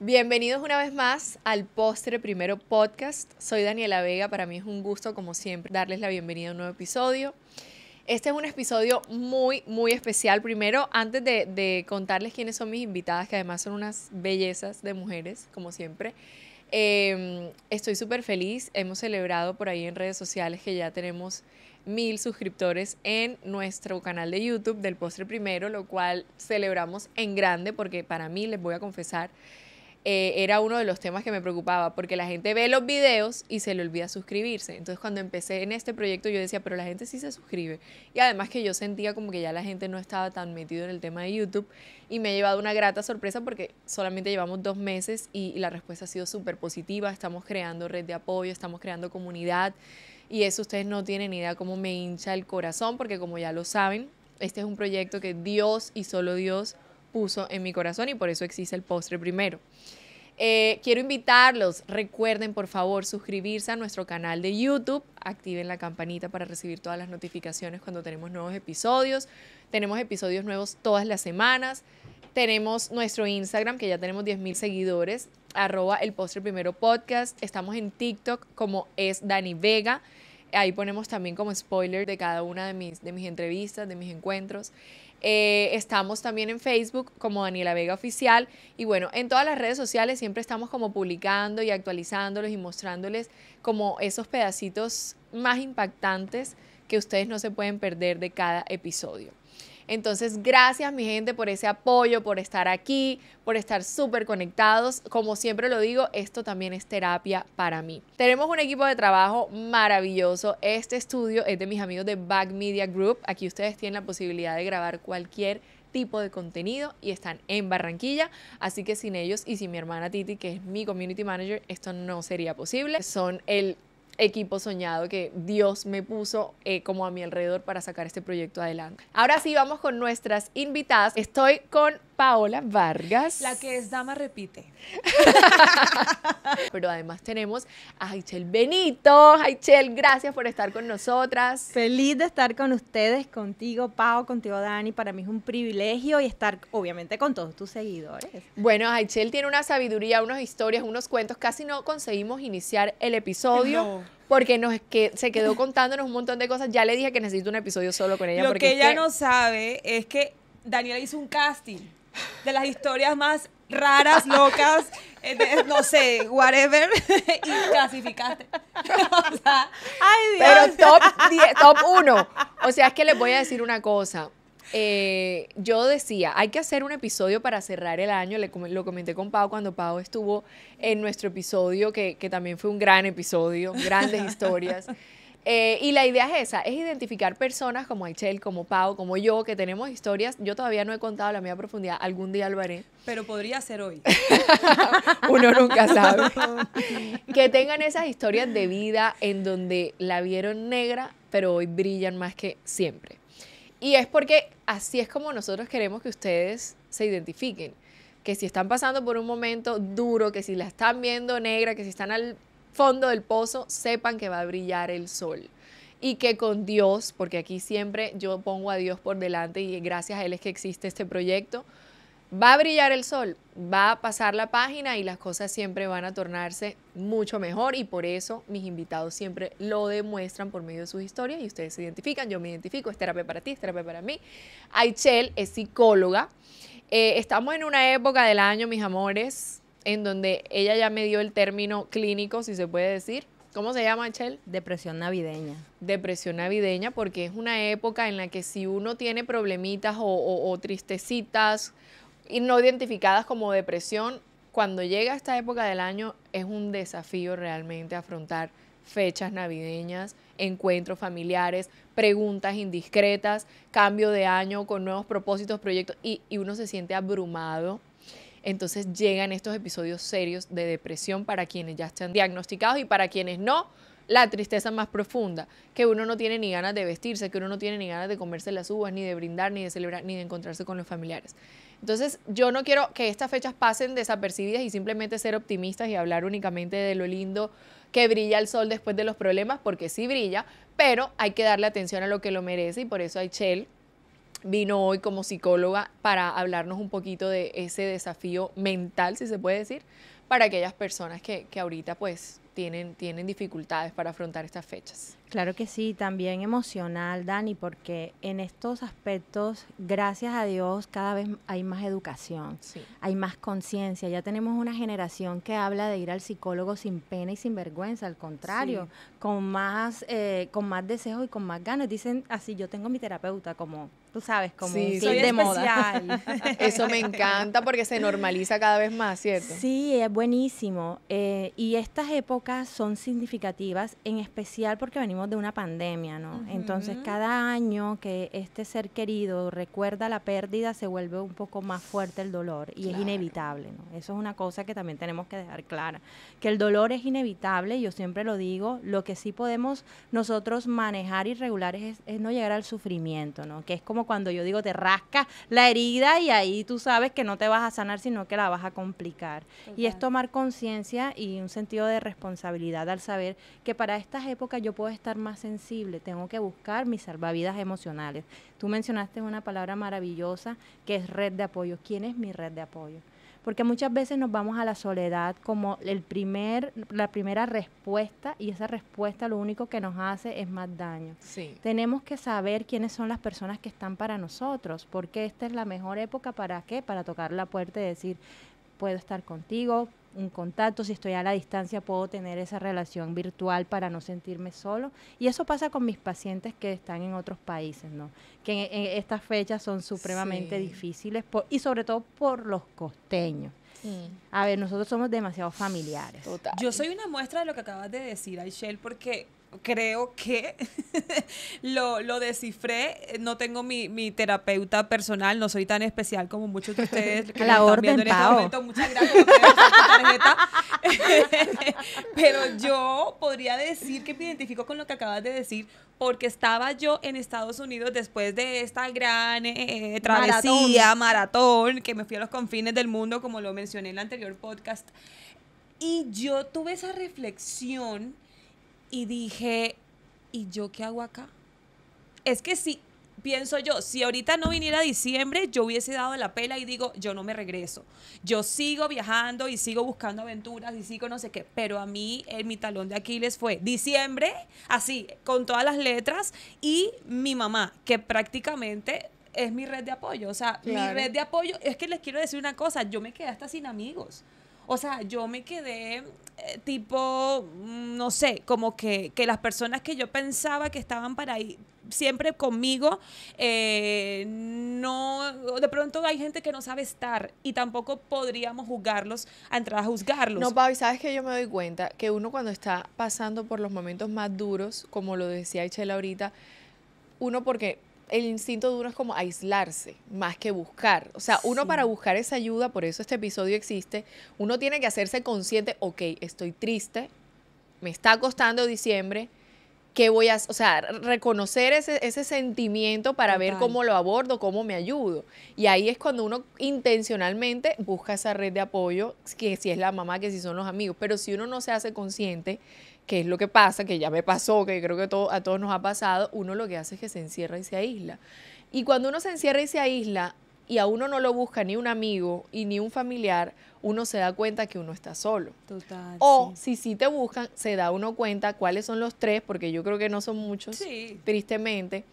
Bienvenidos una vez más al Postre Primero Podcast. Soy Daniela Vega, para mí es un gusto como siempre darles la bienvenida a un nuevo episodio. Este es un episodio muy, muy especial. Primero, antes de, contarles quiénes son mis invitadas, que además son unas bellezas de mujeres, como siempre, em, estoy súper feliz. Hemos celebrado por ahí en redes sociales que ya tenemos mil suscriptores en nuestro canal de YouTube del Postre Primero, lo cual celebramos en grande porque para mí, les voy a confesar, eh, era uno de los temas que me preocupaba, porque la gente ve los videos y se le olvida suscribirse. Entonces cuando empecé en este proyecto yo decía, pero la gente sí se suscribe. Y además que yo sentía como que ya la gente no estaba tan metido en el tema de YouTube y me ha llevado una grata sorpresa porque solamente llevamos dos meses y la respuesta ha sido súper positiva. Estamos creando red de apoyo, estamos creando comunidad y eso ustedes no tienen idea cómo me hincha el corazón porque como ya lo saben, este es un proyecto que Dios y solo Dios puso en mi corazón y por eso existe el postre primero. Eh, quiero invitarlos, recuerden por favor suscribirse a nuestro canal de YouTube, activen la campanita para recibir todas las notificaciones cuando tenemos nuevos episodios. Tenemos episodios nuevos todas las semanas. Tenemos nuestro Instagram, que ya tenemos 10.000 seguidores, arroba el postre primero podcast. Estamos en TikTok como es Dani Vega. Ahí ponemos también como spoiler de cada una de mis, de mis entrevistas, de mis encuentros. Eh, estamos también en Facebook como Daniela Vega Oficial. Y bueno, en todas las redes sociales siempre estamos como publicando y actualizándolos y mostrándoles como esos pedacitos más impactantes que ustedes no se pueden perder de cada episodio. Entonces, gracias mi gente por ese apoyo, por estar aquí, por estar súper conectados. Como siempre lo digo, esto también es terapia para mí. Tenemos un equipo de trabajo maravilloso. Este estudio es de mis amigos de Back Media Group. Aquí ustedes tienen la posibilidad de grabar cualquier tipo de contenido y están en Barranquilla, así que sin ellos y sin mi hermana Titi, que es mi community manager, esto no sería posible. Son el equipo soñado que Dios me puso eh, como a mi alrededor para sacar este proyecto adelante. Ahora sí, vamos con nuestras invitadas. Estoy con Paola Vargas. La que es dama repite. Pero además tenemos a Jaichel Benito. Jaichel, gracias por estar con nosotras. Feliz de estar con ustedes, contigo, Pao, contigo, Dani. Para mí es un privilegio y estar, obviamente, con todos tus seguidores. Bueno, Haichel tiene una sabiduría, unas historias, unos cuentos. Casi no conseguimos iniciar el episodio. porque nos que se quedó contándonos un montón de cosas. Ya le dije que necesito un episodio solo con ella. Lo porque que ella no sabe es que Daniela hizo un casting de las historias más raras, locas, eh, no sé, whatever, y clasificaste. o sea, Ay, Dios. Pero top, top uno. O sea, es que les voy a decir una cosa. Eh, yo decía, hay que hacer un episodio para cerrar el año, lo comenté con Pau cuando Pau estuvo en nuestro episodio, que, que también fue un gran episodio, grandes historias. Eh, y la idea es esa, es identificar personas como Aichel, como Pau, como yo, que tenemos historias. Yo todavía no he contado la mía profundidad, algún día lo haré. Pero podría ser hoy. Uno nunca sabe. que tengan esas historias de vida en donde la vieron negra, pero hoy brillan más que siempre. Y es porque así es como nosotros queremos que ustedes se identifiquen. Que si están pasando por un momento duro, que si la están viendo negra, que si están al fondo del pozo, sepan que va a brillar el sol y que con Dios, porque aquí siempre yo pongo a Dios por delante y gracias a Él es que existe este proyecto, va a brillar el sol, va a pasar la página y las cosas siempre van a tornarse mucho mejor y por eso mis invitados siempre lo demuestran por medio de sus historias y ustedes se identifican, yo me identifico, es terapia para ti, es terapia para mí. Aichel es psicóloga. Eh, estamos en una época del año, mis amores, en donde ella ya me dio el término clínico, si se puede decir. ¿Cómo se llama, Chel? Depresión navideña. Depresión navideña, porque es una época en la que si uno tiene problemitas o, tristecitas y no identificadas como depresión, cuando llega esta época del año es un desafío realmente afrontar fechas navideñas, encuentros familiares, preguntas indiscretas, cambio de año con nuevos propósitos, proyectos, y uno se siente abrumado entonces llegan estos episodios serios de depresión para quienes ya están diagnosticados y para quienes no, la tristeza más profunda, que uno no tiene ni ganas de vestirse, que uno no tiene ni ganas de comerse las uvas, ni de brindar, ni de celebrar, ni de encontrarse con los familiares. Entonces, yo no quiero que estas fechas pasen desapercibidas y simplemente ser optimistas y hablar únicamente de lo lindo que brilla el sol después de los problemas, porque sí brilla, pero hay que darle atención a lo que lo merece y por eso hay shell vino hoy como psicóloga para hablarnos un poquito de ese desafío mental, si se puede decir, para aquellas personas que, ahorita pues tienen, tienen dificultades para afrontar estas fechas. Claro que sí, también emocional, Dani, porque en estos aspectos, gracias a Dios, cada vez hay más educación, hay más conciencia. Ya tenemos una generación que habla de ir al psicólogo sin pena y sin vergüenza, al contrario, con, más, eh, con más deseos y con más ganas. Dicen así, yo tengo mi terapeuta como tú sabes, como sí, soy de moda. Eso me encanta porque se normaliza cada vez más, ¿cierto? Sí, es buenísimo. Eh, y estas épocas son significativas, en especial porque venimos de una pandemia, ¿no? Entonces, cada año que este ser querido recuerda la pérdida, se vuelve un poco más fuerte el dolor y es inevitable, ¿no? Eso es una cosa que también tenemos que dejar clara, que el dolor es inevitable, yo siempre lo digo, lo que sí podemos nosotros manejar y regular es, es no llegar al sufrimiento, ¿no? Que es como cuando yo digo, te rasca la herida y ahí tú sabes que no te vas a sanar, sino que la vas a complicar. Y es tomar conciencia y un sentido de responsabilidad al saber que para estas épocas yo puedo estar más sensible, tengo que buscar mis salvavidas emocionales. Tú mencionaste una palabra maravillosa que es red de apoyo. ¿Quién es mi red de apoyo? porque muchas veces nos vamos a la soledad como el primer, la primera respuesta y esa respuesta lo único que nos hace es más daño. Tenemos que saber quiénes son las personas que están para nosotros, porque esta es la mejor época para qué, para tocar la puerta y decir, puedo estar contigo, un contacto, si estoy a la distancia puedo tener esa relación virtual para no sentirme solo. Y eso pasa con mis pacientes que están en otros países, ¿no? Que en, estas fechas son supremamente difíciles y sobre todo por los costeños. A ver, nosotros somos demasiado familiares. Yo soy una muestra de lo que acabas de decir, Aishel, porque creo que lo, descifré. No tengo mi, terapeuta personal, no soy tan especial como muchos de ustedes que La viendo en este momento. Muchas gracias por tarjeta. Pero yo podría decir que me identifico con lo que acabas de decir porque estaba yo en Estados Unidos después de esta gran eh, eh, travesía, maratón, que me fui a los confines del mundo, como lo mencioné en el anterior podcast. Y yo tuve esa reflexión y dije, ¿y yo qué hago acá? Es que si, pienso yo, si ahorita no viniera diciembre, yo hubiese dado la pela y digo, yo no me regreso. Yo sigo viajando y sigo buscando aventuras y sigo no sé qué. Pero a mí, mi talón de Aquiles fue diciembre, así, con todas las letras, y mi mamá, que prácticamente es mi red de apoyo. O sea, mi red de apoyo, es que les quiero decir una cosa, yo me quedé hasta sin amigos. O sea, yo me quedé eh, tipo, mm, no sé, como que, las personas que yo pensaba que estaban para ahí siempre conmigo, eh, no, de pronto hay gente que no sabe estar y tampoco podríamos juzgarlos, a entrar a juzgarlos. No, y sabes que yo me doy cuenta que uno cuando está pasando por los momentos más duros, como lo decía Echela ahorita, uno porque el instinto de uno es como aislarse más que buscar. O sea, uno para buscar esa ayuda, por eso este episodio existe, uno tiene que hacerse consciente, ok, estoy triste, me está costando diciembre, qué voy a, o sea, reconocer ese, ese sentimiento para ver cómo lo abordo, cómo me ayudo. Y ahí es cuando uno intencionalmente busca esa red de apoyo, que si es la mamá, que si son los amigos, pero si uno no se hace consciente que es lo que pasa, que ya me pasó, que creo que todo, a todos nos ha pasado, uno lo que hace es que se encierra y se aísla. Y cuando uno se encierra y se aísla, y a uno no lo busca ni un amigo y ni un familiar, uno se da cuenta que uno está solo. O si sí te buscan, se da uno cuenta cuáles son los tres, porque yo creo que no son muchos, tristemente,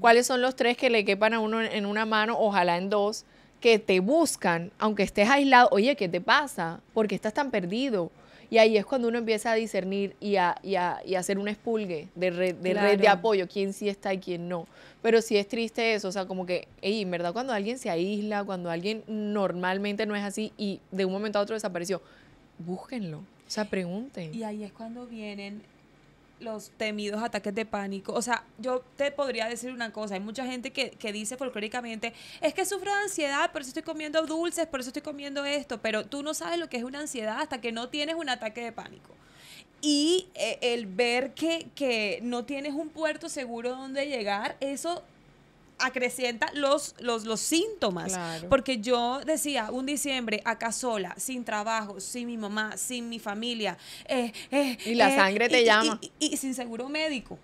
cuáles son los tres que le quepan a uno en una mano, ojalá en dos, que te buscan, aunque estés aislado. Oye, ¿qué te pasa? ¿Por qué estás tan perdido? Y ahí es cuando uno empieza a discernir y a, y a, hacer un espulgue de, red de, apoyo, quién sí está y quién no. Pero sí es triste eso, o sea, como que, hey, en verdad, cuando alguien se aísla, cuando alguien normalmente no es así y de un momento a otro desapareció, búsquenlo. O sea, pregunten. Y ahí es cuando vienen los temidos ataques de pánico. O sea, yo te podría decir una cosa, hay mucha gente que, dice folclóricamente, es que sufro de ansiedad, por eso estoy comiendo dulces, por eso estoy comiendo esto, pero tú no sabes lo que es una ansiedad hasta que no tienes un ataque de pánico. Y eh, el ver que, que no tienes un puerto seguro donde llegar, eso acrecienta los, los, síntomas. Porque yo decía, un diciembre acá sola, sin trabajo, sin mi mamá, sin mi familia. Eh, eh, y la eh, sangre te llama. Y, sin seguro médico.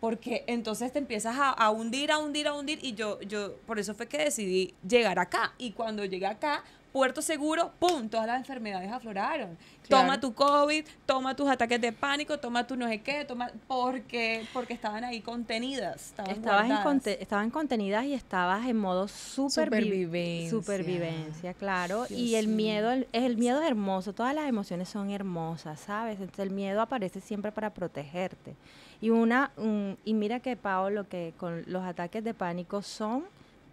Porque entonces te empiezas a, a hundir, a hundir, a hundir. Y yo, yo, por eso fue que decidí llegar acá. Y cuando llegué acá, puerto seguro, ¡pum! Todas las enfermedades afloraron. Toma tu COVID, toma tus ataques de pánico, toma tu no sé qué, toma, porque, porque estaban ahí contenidas. Estaban estabas en estaban contenidas y estabas en modo supervivencia. Supervivencia, claro. y el miedo, el, el miedo es hermoso, todas las emociones son hermosas, ¿sabes? Entonces el miedo aparece siempre para protegerte. Y una, y mira que Paolo, que con los ataques de pánico son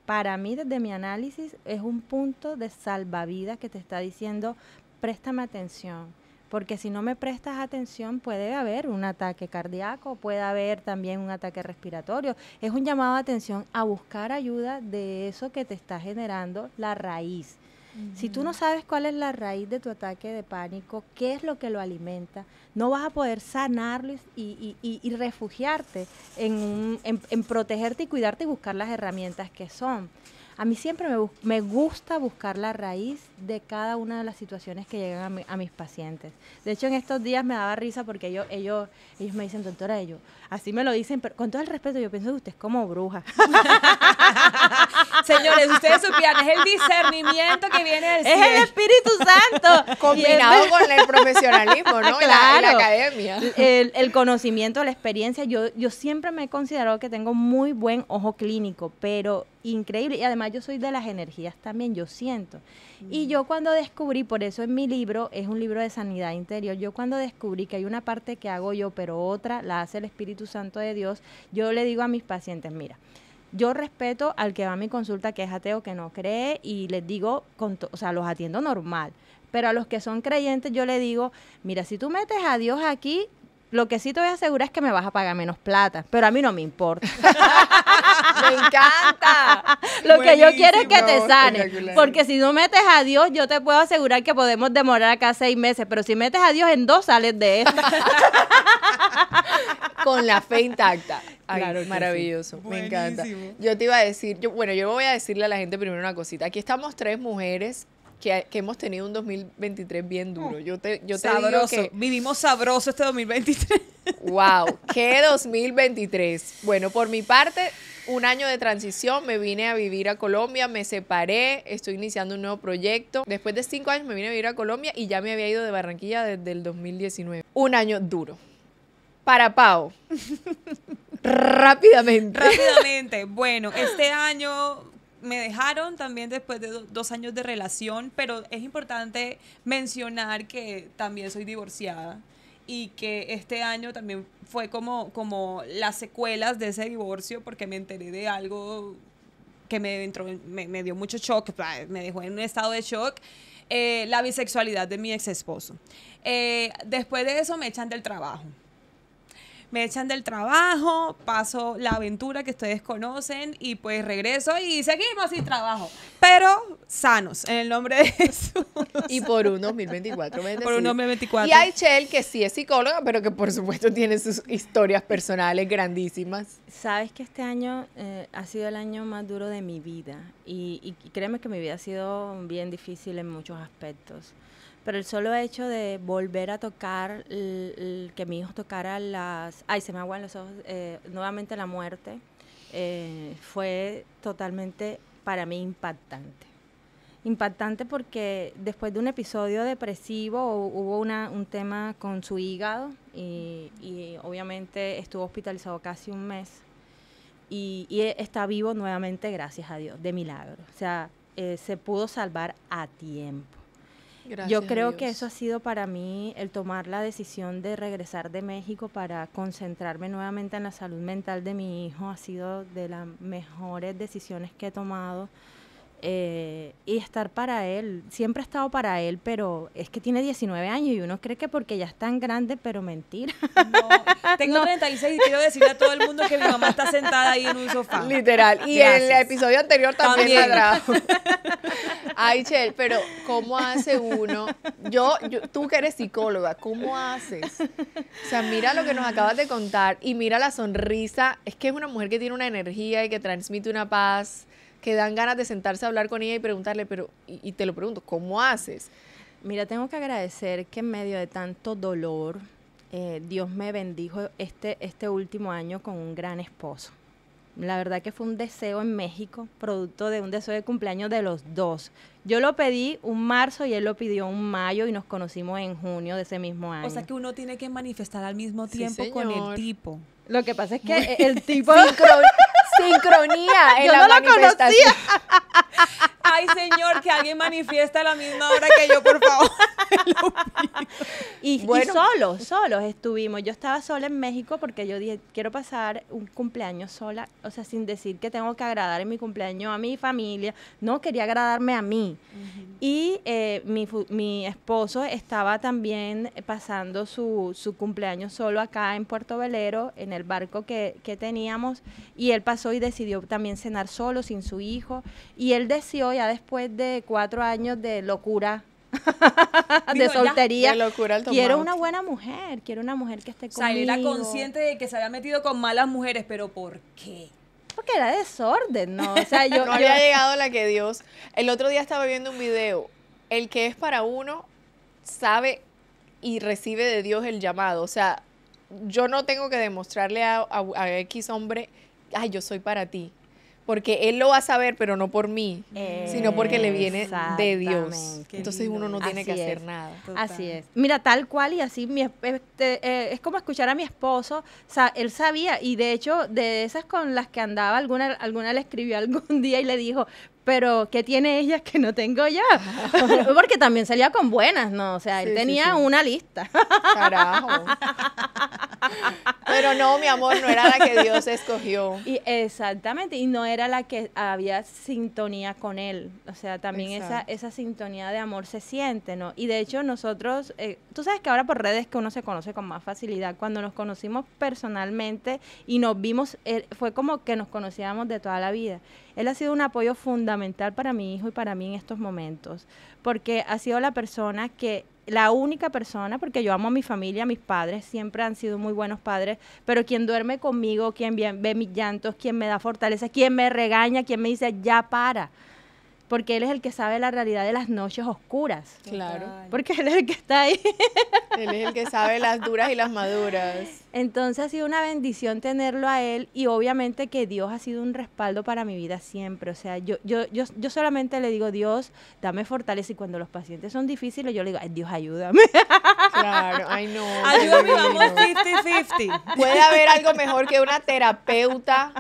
para mí, desde mi análisis, es un punto de salvavidas que te está diciendo, préstame atención. Porque si no me prestas atención puede haber un ataque cardíaco, puede haber también un ataque respiratorio. Es un llamado a atención a buscar ayuda de eso que te está generando la raíz. Si tú no sabes cuál es la raíz de tu ataque de pánico, qué es lo que lo alimenta, no vas a poder sanarlo y, refugiarte en, protegerte y cuidarte y buscar las herramientas que son. A mí siempre me, gusta buscar la raíz de cada una de las situaciones que llegan a, mis pacientes. De hecho, en estos días me daba risa porque ellos, ellos, ellos me dicen, doctora, ellos, así me lo dicen, pero con todo el respeto, yo pienso que usted es como bruja. Señores, ustedes supieran, es el discernimiento que viene del cielo. Es el Espíritu Santo. Combinado con el profesionalismo, ¿no? la, academia. El, el, conocimiento, la experiencia. Yo, yo siempre me he considerado que tengo muy buen ojo clínico, pero increíble. Y además yo soy de las energías también, yo siento. Y mm. yo cuando descubrí, por eso en mi libro, es un libro de sanidad interior, yo cuando descubrí que hay una parte que hago yo, pero otra la hace el Espíritu Santo de Dios, yo le digo a mis pacientes, mira, yo respeto al que va a mi consulta que es ateo, que no cree, y les digo, con o sea, los atiendo normal. Pero a los que son creyentes yo le digo, mira, si tú metes a Dios aquí, lo que sí te voy a asegurar es que me vas a pagar menos plata, pero a mí no me importa. ¡Me encanta! Lo que yo quiero es que te sane, porque si no metes a Dios, yo te puedo asegurar que podemos demorar acá seis meses, pero si metes a Dios en dos, sales de esto. Con la fe intacta. maravilloso, me encanta. Yo te iba a decir, yo, bueno, yo voy a decirle a la gente primero una cosita. Aquí estamos tres mujeres que, hemos tenido un 2023 bien duro. Mm. Yo te, yo te sabroso. Vivimos sabroso este 2023. ¡Wow! ¡Qué 2023! Bueno, por mi parte, un año de transición, me vine a vivir a Colombia, me separé, estoy iniciando un nuevo proyecto. Después de cinco años me vine a vivir a Colombia y ya me había ido de Barranquilla desde el 2019. Un año duro. Para Pau. Rápidamente. Rápidamente. Bueno, este año me dejaron también después de dos años de relación, pero es importante mencionar que también soy divorciada y que este año también fue como, como las secuelas de ese divorcio porque me enteré de algo que me, me, dio mucho shock, me dejó en un estado de shock. Eh, la bisexualidad de mi ex esposo. Eh, después de eso me echan del trabajo me echan del trabajo, paso la aventura que ustedes conocen y pues regreso y seguimos sin trabajo. Pero sanos, en el nombre de Jesús. Y por un 2024. Me por un 2024. Y hay Chel, que sí es psicóloga, pero que por supuesto tiene sus historias personales grandísimas. Sabes que este año eh, ha sido el año más duro de mi vida y, y créeme que mi vida ha sido bien difícil en muchos aspectos pero el solo hecho de volver a tocar, que mi hijo tocara las, ay, se me aguan los ojos, eh, nuevamente la muerte, eh, fue totalmente para mí impactante. Impactante porque después de un episodio depresivo hubo un tema con su hígado y, obviamente estuvo hospitalizado casi un mes. Y, está vivo nuevamente, gracias a Dios, de milagro. O sea, eh, se pudo salvar a tiempo. Yo creo que eso ha sido para mí el tomar la decisión de regresar de México para concentrarme nuevamente en la salud mental de mi hijo. Ha sido de las mejores decisiones que he tomado. Eh, y estar para él. Siempre he estado para él, pero es que tiene 19 años y uno cree que porque ya es tan grande, pero mentira. tengo 36 y quiero decirle a todo el mundo que mi mamá está sentada ahí en un sofá. Literal. Y en el episodio anterior también, Ay, Chel, pero ¿cómo hace uno? Yo, yo, tú que eres psicóloga, ¿cómo haces? O sea, mira lo que nos acabas de contar y mira la sonrisa. Es que es una mujer que tiene una energía y que transmite una paz que dan ganas de sentarse a hablar con ella y preguntarle, pero, y, te lo pregunto, ¿cómo haces? Mira, tengo que agradecer que en medio de tanto dolor, eh, Dios me bendijo este, este último año con un gran esposo. La verdad que fue un deseo en México, producto de un deseo de cumpleaños de los dos. Yo lo pedí un marzo y él lo pidió un mayo y nos conocimos en junio de ese mismo año. O sea que uno tiene que manifestar al mismo tiempo con el tipo. Lo que pasa es que el tipo... sincronía en Yo la no manifestación. Lo conocía. Ay, señor, que alguien manifiesta a la misma hora que yo, por favor. y, y, solos, solos estuvimos. Yo estaba sola en México porque yo dije, quiero pasar un cumpleaños sola, o sea, sin decir que tengo que agradar en mi cumpleaños a mi familia. No, quería agradarme a mí. Y eh, mi, mi, esposo estaba también pasando su, cumpleaños solo acá en Puerto Velero, en el barco que, que teníamos, y él pasó y decidió también cenar solo, sin su hijo. Y él decidió ya después de cuatro años de locura de soltería. quiero una buena mujer, quiero una mujer que esté conmigo. O sea, consciente de que se había metido con malas mujeres, pero ¿por qué? Porque era desorden, ¿no? O sea, yo, no había llegado la que Dios. El otro día estaba viendo un video. El que es para uno sabe y recibe de Dios el llamado. O sea, yo no tengo que demostrarle a X hombre, ay, yo soy para ti porque él lo va a saber, pero no por mí, sino porque le viene de Dios. Entonces uno no tiene que hacer nada. Así es. Mira, tal cual y así mi, este, eh, es como escuchar a mi esposo, sea, él sabía y de hecho de esas con las que andaba alguna alguna le escribió algún día y le dijo, pero ¿qué tiene ella que no tengo yo? Porque también salía con buenas, ¿no? O sea, él tenía una lista. Carajo. Pero no, mi amor, no era la que Dios escogió. Y exactamente, y no era la que había sintonía con él. O sea, también esa, esa sintonía de amor se siente, ¿no? Y de hecho nosotros, eh, tú sabes que ahora por redes que uno se conoce con más facilidad, cuando nos conocimos personalmente y nos vimos, eh, fue como que nos conocíamos de toda la vida. Él ha sido un apoyo fundamental para mi hijo y para mí en estos momentos, porque ha sido la persona que la única persona, porque yo amo a mi familia, a mis padres, siempre han sido muy buenos padres, pero quien duerme conmigo, quien ve mis llantos, quien me da fortaleza, quien me regaña, quien me dice, ya para, porque él es el que sabe la realidad de las noches oscuras. Claro. Porque él es el que está ahí. Él es el que sabe las duras y las maduras. Entonces ha sido una bendición tenerlo a él y obviamente que Dios ha sido un respaldo para mi vida siempre. O sea, yo, yo, yo, solamente le digo, Dios, dame fortaleza. Y cuando los pacientes son difíciles, yo le digo, Dios, ayúdame. Claro, ay no. Ayúdame, vamos 50-50. Puede haber algo mejor que una terapeuta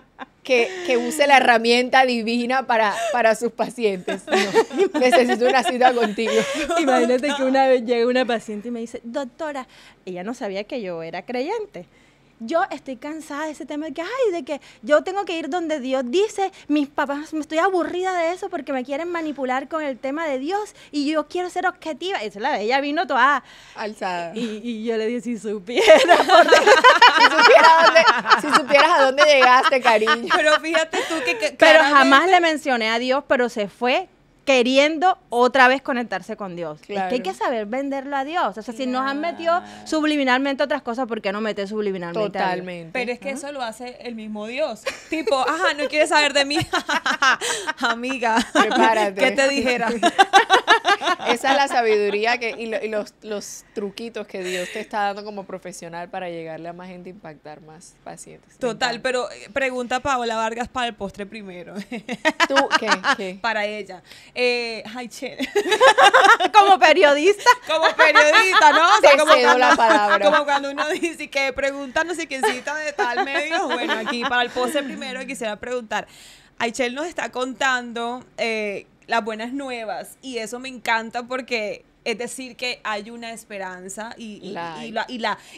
que, use la herramienta divina para, sus pacientes. necesito una cita contigo. Imagínate que una vez llega una paciente y me dice, doctora, ella no sabía que yo era creyente yo estoy cansada de ese tema de que, ay, de que yo tengo que ir donde Dios dice, mis papás, me estoy aburrida de eso porque me quieren manipular con el tema de Dios y yo quiero ser objetiva. Y la ella vino toda alzada. Y, yo le dije, si supieras si, supieras a dónde llegaste, cariño. Pero fíjate tú que pero jamás le mencioné a Dios, pero se fue queriendo otra vez conectarse con Dios. Es que hay que saber venderlo a Dios. O sea, si nos han metido subliminalmente otras cosas, ¿por qué no meter subliminalmente? Totalmente. Pero es que eso lo hace el mismo Dios. tipo, ajá, no quieres saber de mí. Amiga, Prepárate. ¿qué te dijera? Esa es la sabiduría que, y, los, los, truquitos que Dios te está dando como profesional para llegarle a más gente, impactar más pacientes. Total, pero eh, pregunta Paola Vargas para el postre primero. ¿Tú qué? Para ella. Eh, como periodista. Como periodista, ¿no? como, cuando, uno dice que pregunta no sé cita de tal medio. Bueno, aquí para el pose primero quisiera preguntar. Aichel nos está contando eh, las buenas nuevas y eso me encanta porque es decir, que hay una esperanza y,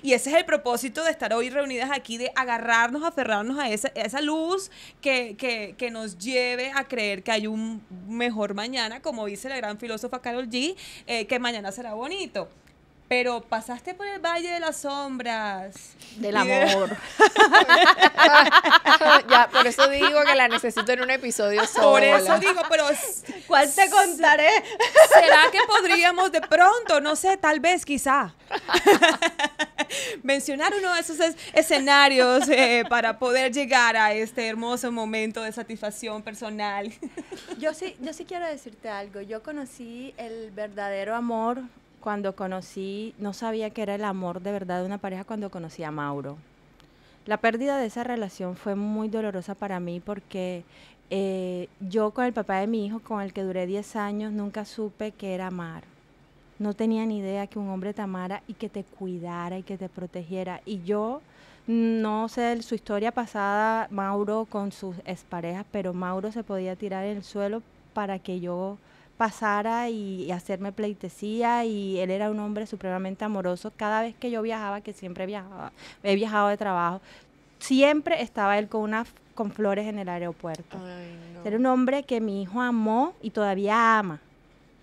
y, ese es el propósito de estar hoy reunidas aquí, de agarrarnos, aferrarnos a esa, esa luz que, que, que, nos lleve a creer que hay un mejor mañana, como dice la gran filósofa Carol G, eh, que mañana será bonito. Pero pasaste por el Valle de las Sombras. Del amor. ya, por eso digo que la necesito en un episodio solo. Por eso digo, pero ¿cuál te contaré? ¿Será que podríamos de pronto, no sé, tal vez, quizá, mencionar uno de esos escenarios eh, para poder llegar a este hermoso momento de satisfacción personal? yo, sí, yo sí quiero decirte algo. Yo conocí el verdadero amor cuando conocí, no sabía que era el amor de verdad de una pareja cuando conocí a Mauro. La pérdida de esa relación fue muy dolorosa para mí porque eh, yo con el papá de mi hijo, con el que duré 10 años, nunca supe que era amar. No tenía ni idea que un hombre te amara y que te cuidara y que te protegiera. Y yo no sé su historia pasada, Mauro con sus exparejas, pero Mauro se podía tirar en el suelo para que yo pasara y, hacerme pleitesía y él era un hombre supremamente amoroso. Cada vez que yo viajaba, que siempre viajaba, he viajado de trabajo, siempre estaba él con una con flores en el aeropuerto. Era un hombre que mi hijo amó y todavía ama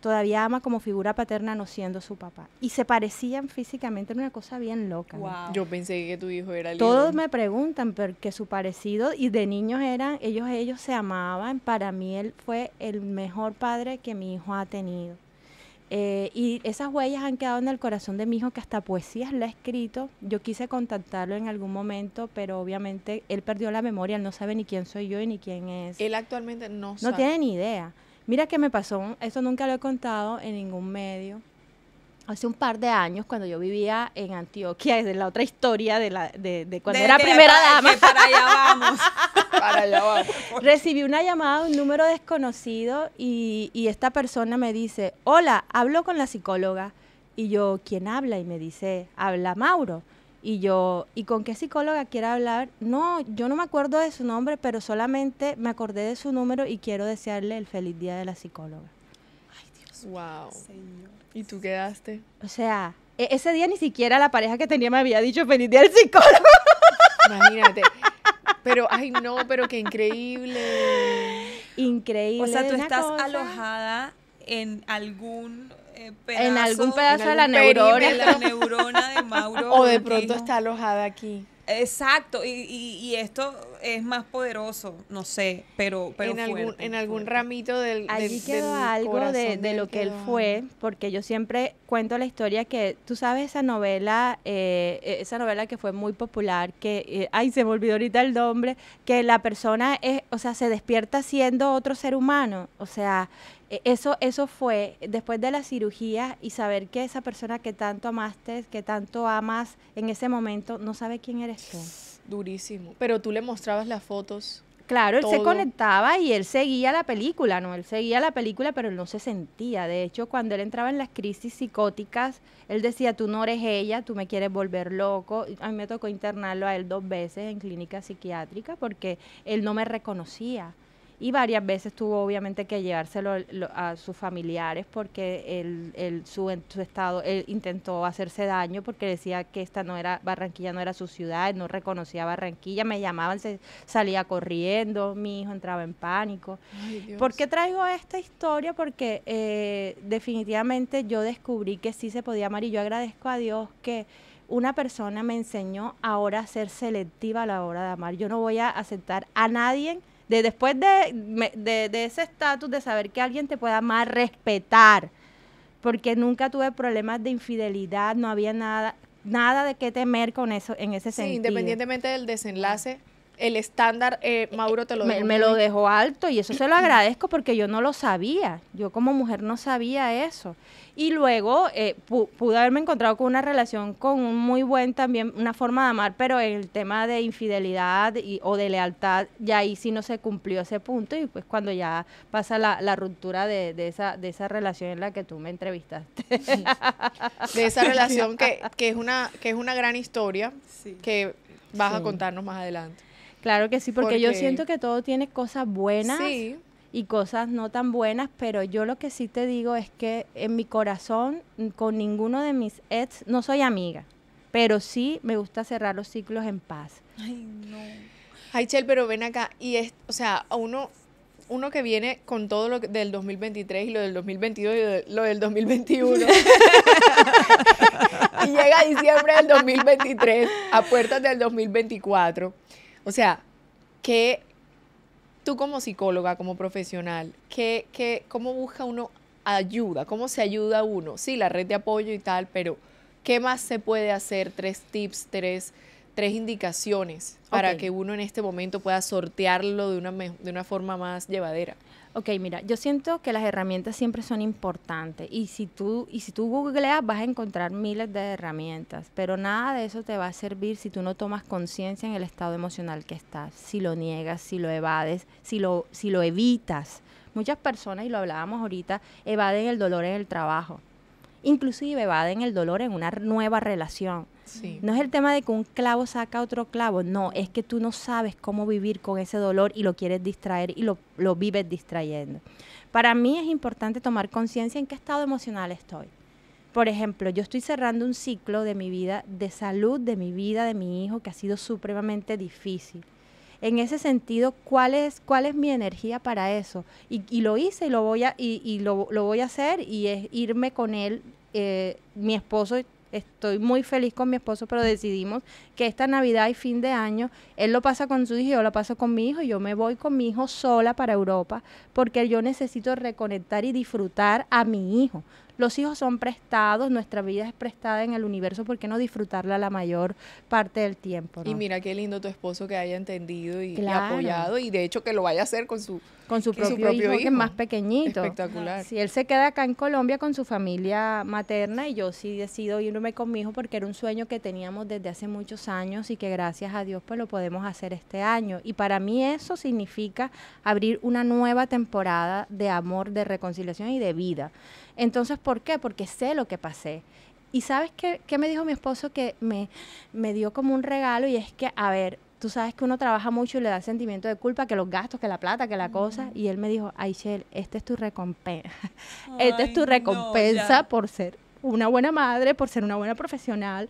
todavía ama como figura paterna no siendo su papá. Y se parecían físicamente, era una cosa bien loca. Yo pensé que tu hijo era el Todos me preguntan porque su parecido y de niños eran, ellos ellos se amaban. Para mí él fue el mejor padre que mi hijo ha tenido. Eh, y esas huellas han quedado en el corazón de mi hijo que hasta poesías le ha escrito. Yo quise contactarlo en algún momento, pero obviamente él perdió la memoria, él no sabe ni quién soy yo ni quién es. Él actualmente no sabe. No tiene ni idea. Mira qué me pasó, esto nunca lo he contado en ningún medio. Hace un par de años, cuando yo vivía en Antioquia, es la otra historia de, la, de, cuando era primera dama. para allá vamos. para allá vamos. Recibí una llamada un número desconocido y, y esta persona me dice, hola, hablo con la psicóloga. Y yo, ¿quién habla? Y me dice, habla Mauro. Y yo, ¿y con qué psicóloga quiere hablar? No, yo no me acuerdo de su nombre, pero solamente me acordé de su número y quiero desearle el feliz día de la psicóloga. Ay, Dios Wow. Señor. ¿Y tú quedaste? O sea, e, ese día ni siquiera la pareja que tenía me había dicho feliz día del psicólogo. Imagínate. Pero, ay, no, pero qué increíble. Increíble. O sea, tú estás alojada en algún eh, en algún pedazo de la neurona. De la neurona de Mauro. o de pronto está alojada aquí. Exacto, y, esto es más poderoso, no sé, pero, pero en, algún, en ramito del... Allí queda algo de, lo que él fue, porque yo siempre cuento la historia que, tú sabes esa novela, eh, eh, esa novela que fue muy popular, que, ay, se me olvidó ahorita el nombre, que la persona, es, o sea, se despierta siendo otro ser humano, o sea, e-, eso, eso fue después de la cirugía y saber que esa persona que tanto amaste, que tanto amas en ese momento, no sabe quién eres tú. Durísimo. Pero tú le mostrabas las fotos. Claro, él se conectaba y él seguía la película, ¿no? Él seguía la película, pero él no se sentía. De hecho, cuando él entraba en las crisis psicóticas, él decía, tú no eres ella, tú me quieres volver loco. A mí me tocó internarlo a él dos veces en clínica psiquiátrica porque él no me reconocía y varias veces tuvo obviamente que llevárselo a sus familiares porque él, su, estado él intentó hacerse daño porque decía que esta no era Barranquilla no era su ciudad no reconocía Barranquilla me llamaban se salía corriendo mi hijo entraba en pánico ¿por qué traigo esta historia? porque eh, definitivamente yo descubrí que sí se podía amar y yo agradezco a Dios que una persona me enseñó ahora a ser selectiva a la hora de amar yo no voy a aceptar a nadie de después de, ese estatus, de saber que alguien te pueda más respetar, porque nunca tuve problemas de infidelidad, no había nada, nada de qué temer con eso, en ese sí, sentido. independientemente del desenlace, el estándar, eh, eh, eh, Mauro te lo dejó. me, lo dejó alto y eso se lo agradezco porque yo no lo sabía. Yo como mujer no sabía eso. Y luego eh, pude haberme encontrado con una relación con un muy buen también, una forma de amar, pero el tema de infidelidad o de lealtad, ya ahí sí no se cumplió ese punto y pues cuando ya pasa la, ruptura de, esa, de esa relación en la que tú me entrevistaste. de esa relación que, que, es, una, que es una gran historia que vas a contarnos más adelante. Claro que sí, porque, porque, yo siento que todo tiene cosas buenas, sí y cosas no tan buenas, pero yo lo que sí te digo es que en mi corazón mm, con ninguno de mis ex no soy amiga, pero sí me gusta cerrar los ciclos en paz. Ay, no. Ay, Chel, pero ven acá y es, o sea, uno uno que viene con todo lo del 2023 y lo del 2022 y lo del 2021. y llega diciembre del 2023, a puertas del 2024. O sea, que Tú como psicóloga, como profesional, ¿qué, qué, ¿cómo busca uno ayuda? ¿Cómo se ayuda uno? Sí, la red de apoyo y tal, pero ¿qué más se puede hacer? Tres tips, tres, tres indicaciones para que uno en este momento pueda sortearlo de una, de una forma más llevadera. Ok, mira, yo siento que las herramientas siempre son importantes y si tú y si tú googleas vas a encontrar miles de herramientas, pero nada de eso te va a servir si tú no tomas conciencia en el estado emocional que estás, si lo niegas, si lo evades, si lo si lo evitas. Muchas personas y lo hablábamos ahorita evaden el dolor en el trabajo, inclusive evaden el dolor en una nueva relación no es el tema de que un clavo saca otro clavo, no, es que tú no sabes cómo vivir con ese dolor y lo quieres distraer y lo, vives distrayendo. Para mí es importante tomar conciencia en qué estado emocional estoy. Por ejemplo, yo estoy cerrando un ciclo de mi vida, de salud, de mi vida, de mi hijo, que ha sido supremamente difícil. En ese sentido, ¿cuál es, cuál es mi energía para eso? Y, lo hice y lo voy a, y, lo, voy a hacer y es irme con él eh, mi esposo Estoy muy feliz con mi esposo, pero decidimos que esta Navidad y fin de año, él lo pasa con su hijo, yo lo paso con mi hijo, y yo me voy con mi hijo sola para Europa, porque yo necesito reconectar y disfrutar a mi hijo. Los hijos son prestados, nuestra vida es prestada en el universo, ¿por qué no disfrutarla la mayor parte del tiempo? Y mira qué lindo tu esposo que haya entendido y, apoyado y de hecho que lo vaya a hacer con su, con su propio, hijo, que es más pequeñito. Espectacular. Si él se queda acá en Colombia con su familia materna y yo sí decido irme con mi hijo porque era un sueño que teníamos desde hace muchos años y que gracias a Dios pues lo podemos hacer este año. Y para mí eso significa abrir una nueva temporada de amor, de reconciliación y de vida. Entonces, ¿por qué? Porque sé lo que pasé. Y sabes qué, me dijo mi esposo que me, dio como un regalo y es que, a ver, tú sabes que uno trabaja mucho y le da sentimiento de culpa, que los gastos, que la plata, que la cosa. Y él me dijo, Aichel, esta es tu recompensa. esta es tu recompensa por ser una buena madre, por ser una buena profesional.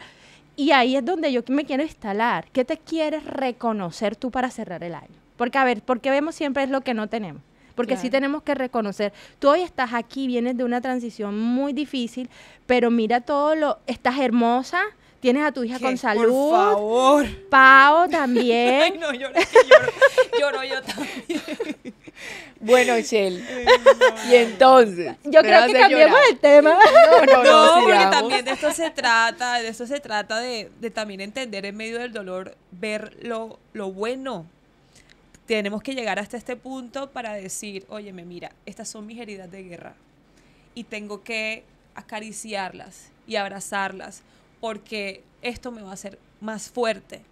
Y ahí es donde yo me quiero instalar. ¿Qué te quieres reconocer tú para cerrar el año? Porque, a ver, porque vemos siempre es lo que no tenemos porque sí tenemos que reconocer, tú hoy estás aquí, vienes de una transición muy difícil, pero mira todo lo, estás hermosa, tienes a tu hija con salud. Por favor. Pao también. Ay, no, yo, yo también. Bueno, Shell. Y entonces. Yo creo que cambiemos el tema. No, porque también de esto se trata, de esto se trata de, de también entender en medio del dolor, ver lo, lo bueno tenemos que llegar hasta este punto para decir, óyeme, mira, estas son mis heridas de guerra y tengo que acariciarlas y abrazarlas porque esto me va a hacer más fuerte.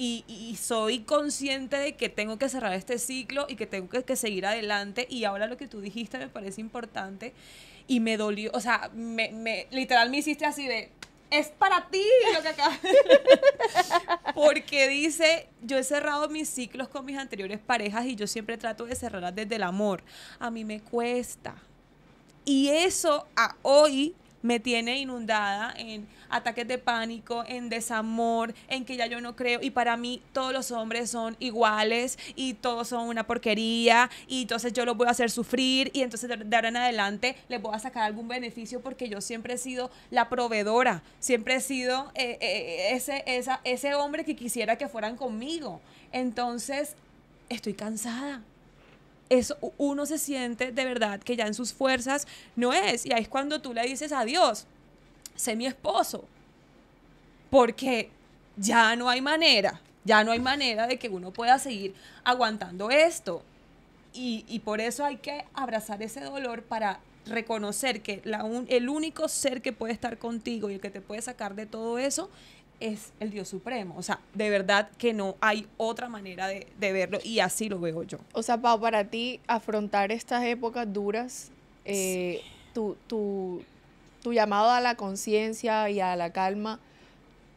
Y, soy consciente de que tengo que cerrar este ciclo y que tengo que, seguir adelante. Y ahora lo que tú dijiste me parece importante y me dolió, o sea, me, literal me hiciste así de, es para ti lo que acá. Porque dice, yo he cerrado mis ciclos con mis anteriores parejas y yo siempre trato de cerrarlas desde el amor. A mí me cuesta. Y eso a hoy me tiene inundada en ataques de pánico, en desamor, en que ya yo no creo y para mí todos los hombres son iguales y todos son una porquería y entonces yo los voy a hacer sufrir y entonces de, ahora en adelante les voy a sacar algún beneficio porque yo siempre he sido la proveedora, siempre he sido eh, eh, eh, ese, esa, ese hombre que quisiera que fueran conmigo. Entonces, estoy cansada, uno se siente de verdad que ya en sus fuerzas no es. Y ahí es cuando tú le dices a sé mi esposo, porque ya no hay manera, ya no hay manera de que uno pueda seguir aguantando esto. Y, por eso hay que abrazar ese dolor para reconocer que la el único ser que puede estar contigo y el que te puede sacar de todo eso es el Dios supremo. O sea, de verdad que no hay otra manera de, verlo y así lo veo yo. O sea, Pau, para ti afrontar estas épocas duras, eh, tu, llamado a la conciencia y a la calma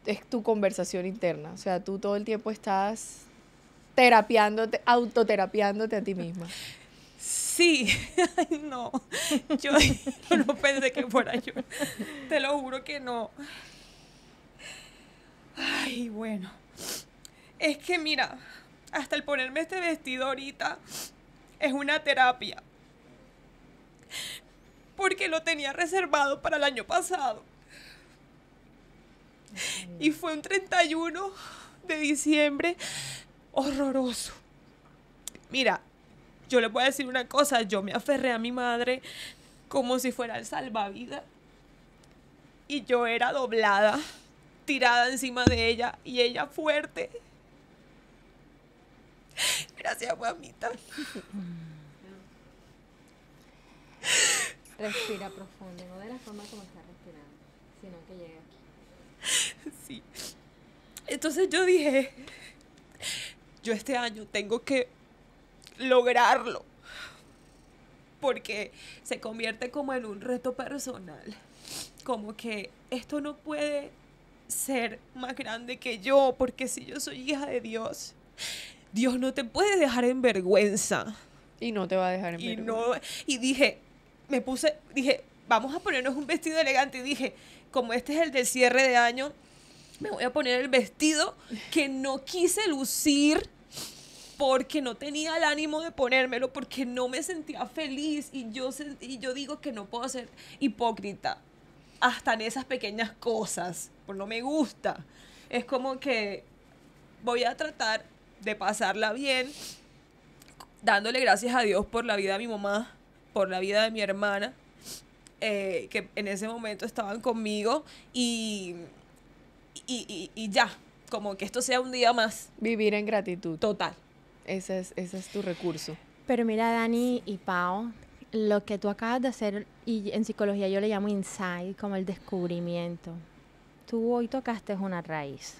es tu conversación interna. O sea, tú todo el tiempo estás terapiándote, autoterapiándote a ti misma. Sí, Ay, no, yo, yo no pensé que fuera yo, te lo juro que no. Ay, bueno. Es que mira, hasta el ponerme este vestido ahorita es una terapia. Porque lo tenía reservado para el año pasado. Y fue un 31 de diciembre horroroso. Mira, yo le voy a decir una cosa, yo me aferré a mi madre como si fuera el salvavidas. Y yo era doblada tirada encima de ella y ella fuerte. Gracias, mamita. Respira profundo, no de la forma como está respirando, sino que llegue aquí. Sí. Entonces yo dije, yo este año tengo que lograrlo, porque se convierte como en un reto personal, como que esto no puede ser más grande que yo, porque si yo soy hija de Dios, Dios no te puede dejar en vergüenza. Y no te va a dejar en y vergüenza. No, y dije, me puse, dije, vamos a ponernos un vestido elegante. Y dije, como este es el del cierre de año, me voy a poner el vestido que no quise lucir porque no tenía el ánimo de ponérmelo, porque no me sentía feliz y yo, y yo digo que no puedo ser hipócrita hasta en esas pequeñas cosas no me gusta. Es como que voy a tratar de pasarla bien, dándole gracias a Dios por la vida de mi mamá, por la vida de mi hermana, eh, que en ese momento estaban conmigo y, y, ya, como que esto sea un día más. Vivir en gratitud. Total. Ese es, ese es tu recurso. Pero mira, Dani y Pau, lo que tú acabas de hacer, y en psicología yo le llamo insight, como el descubrimiento tú hoy tocaste una raíz.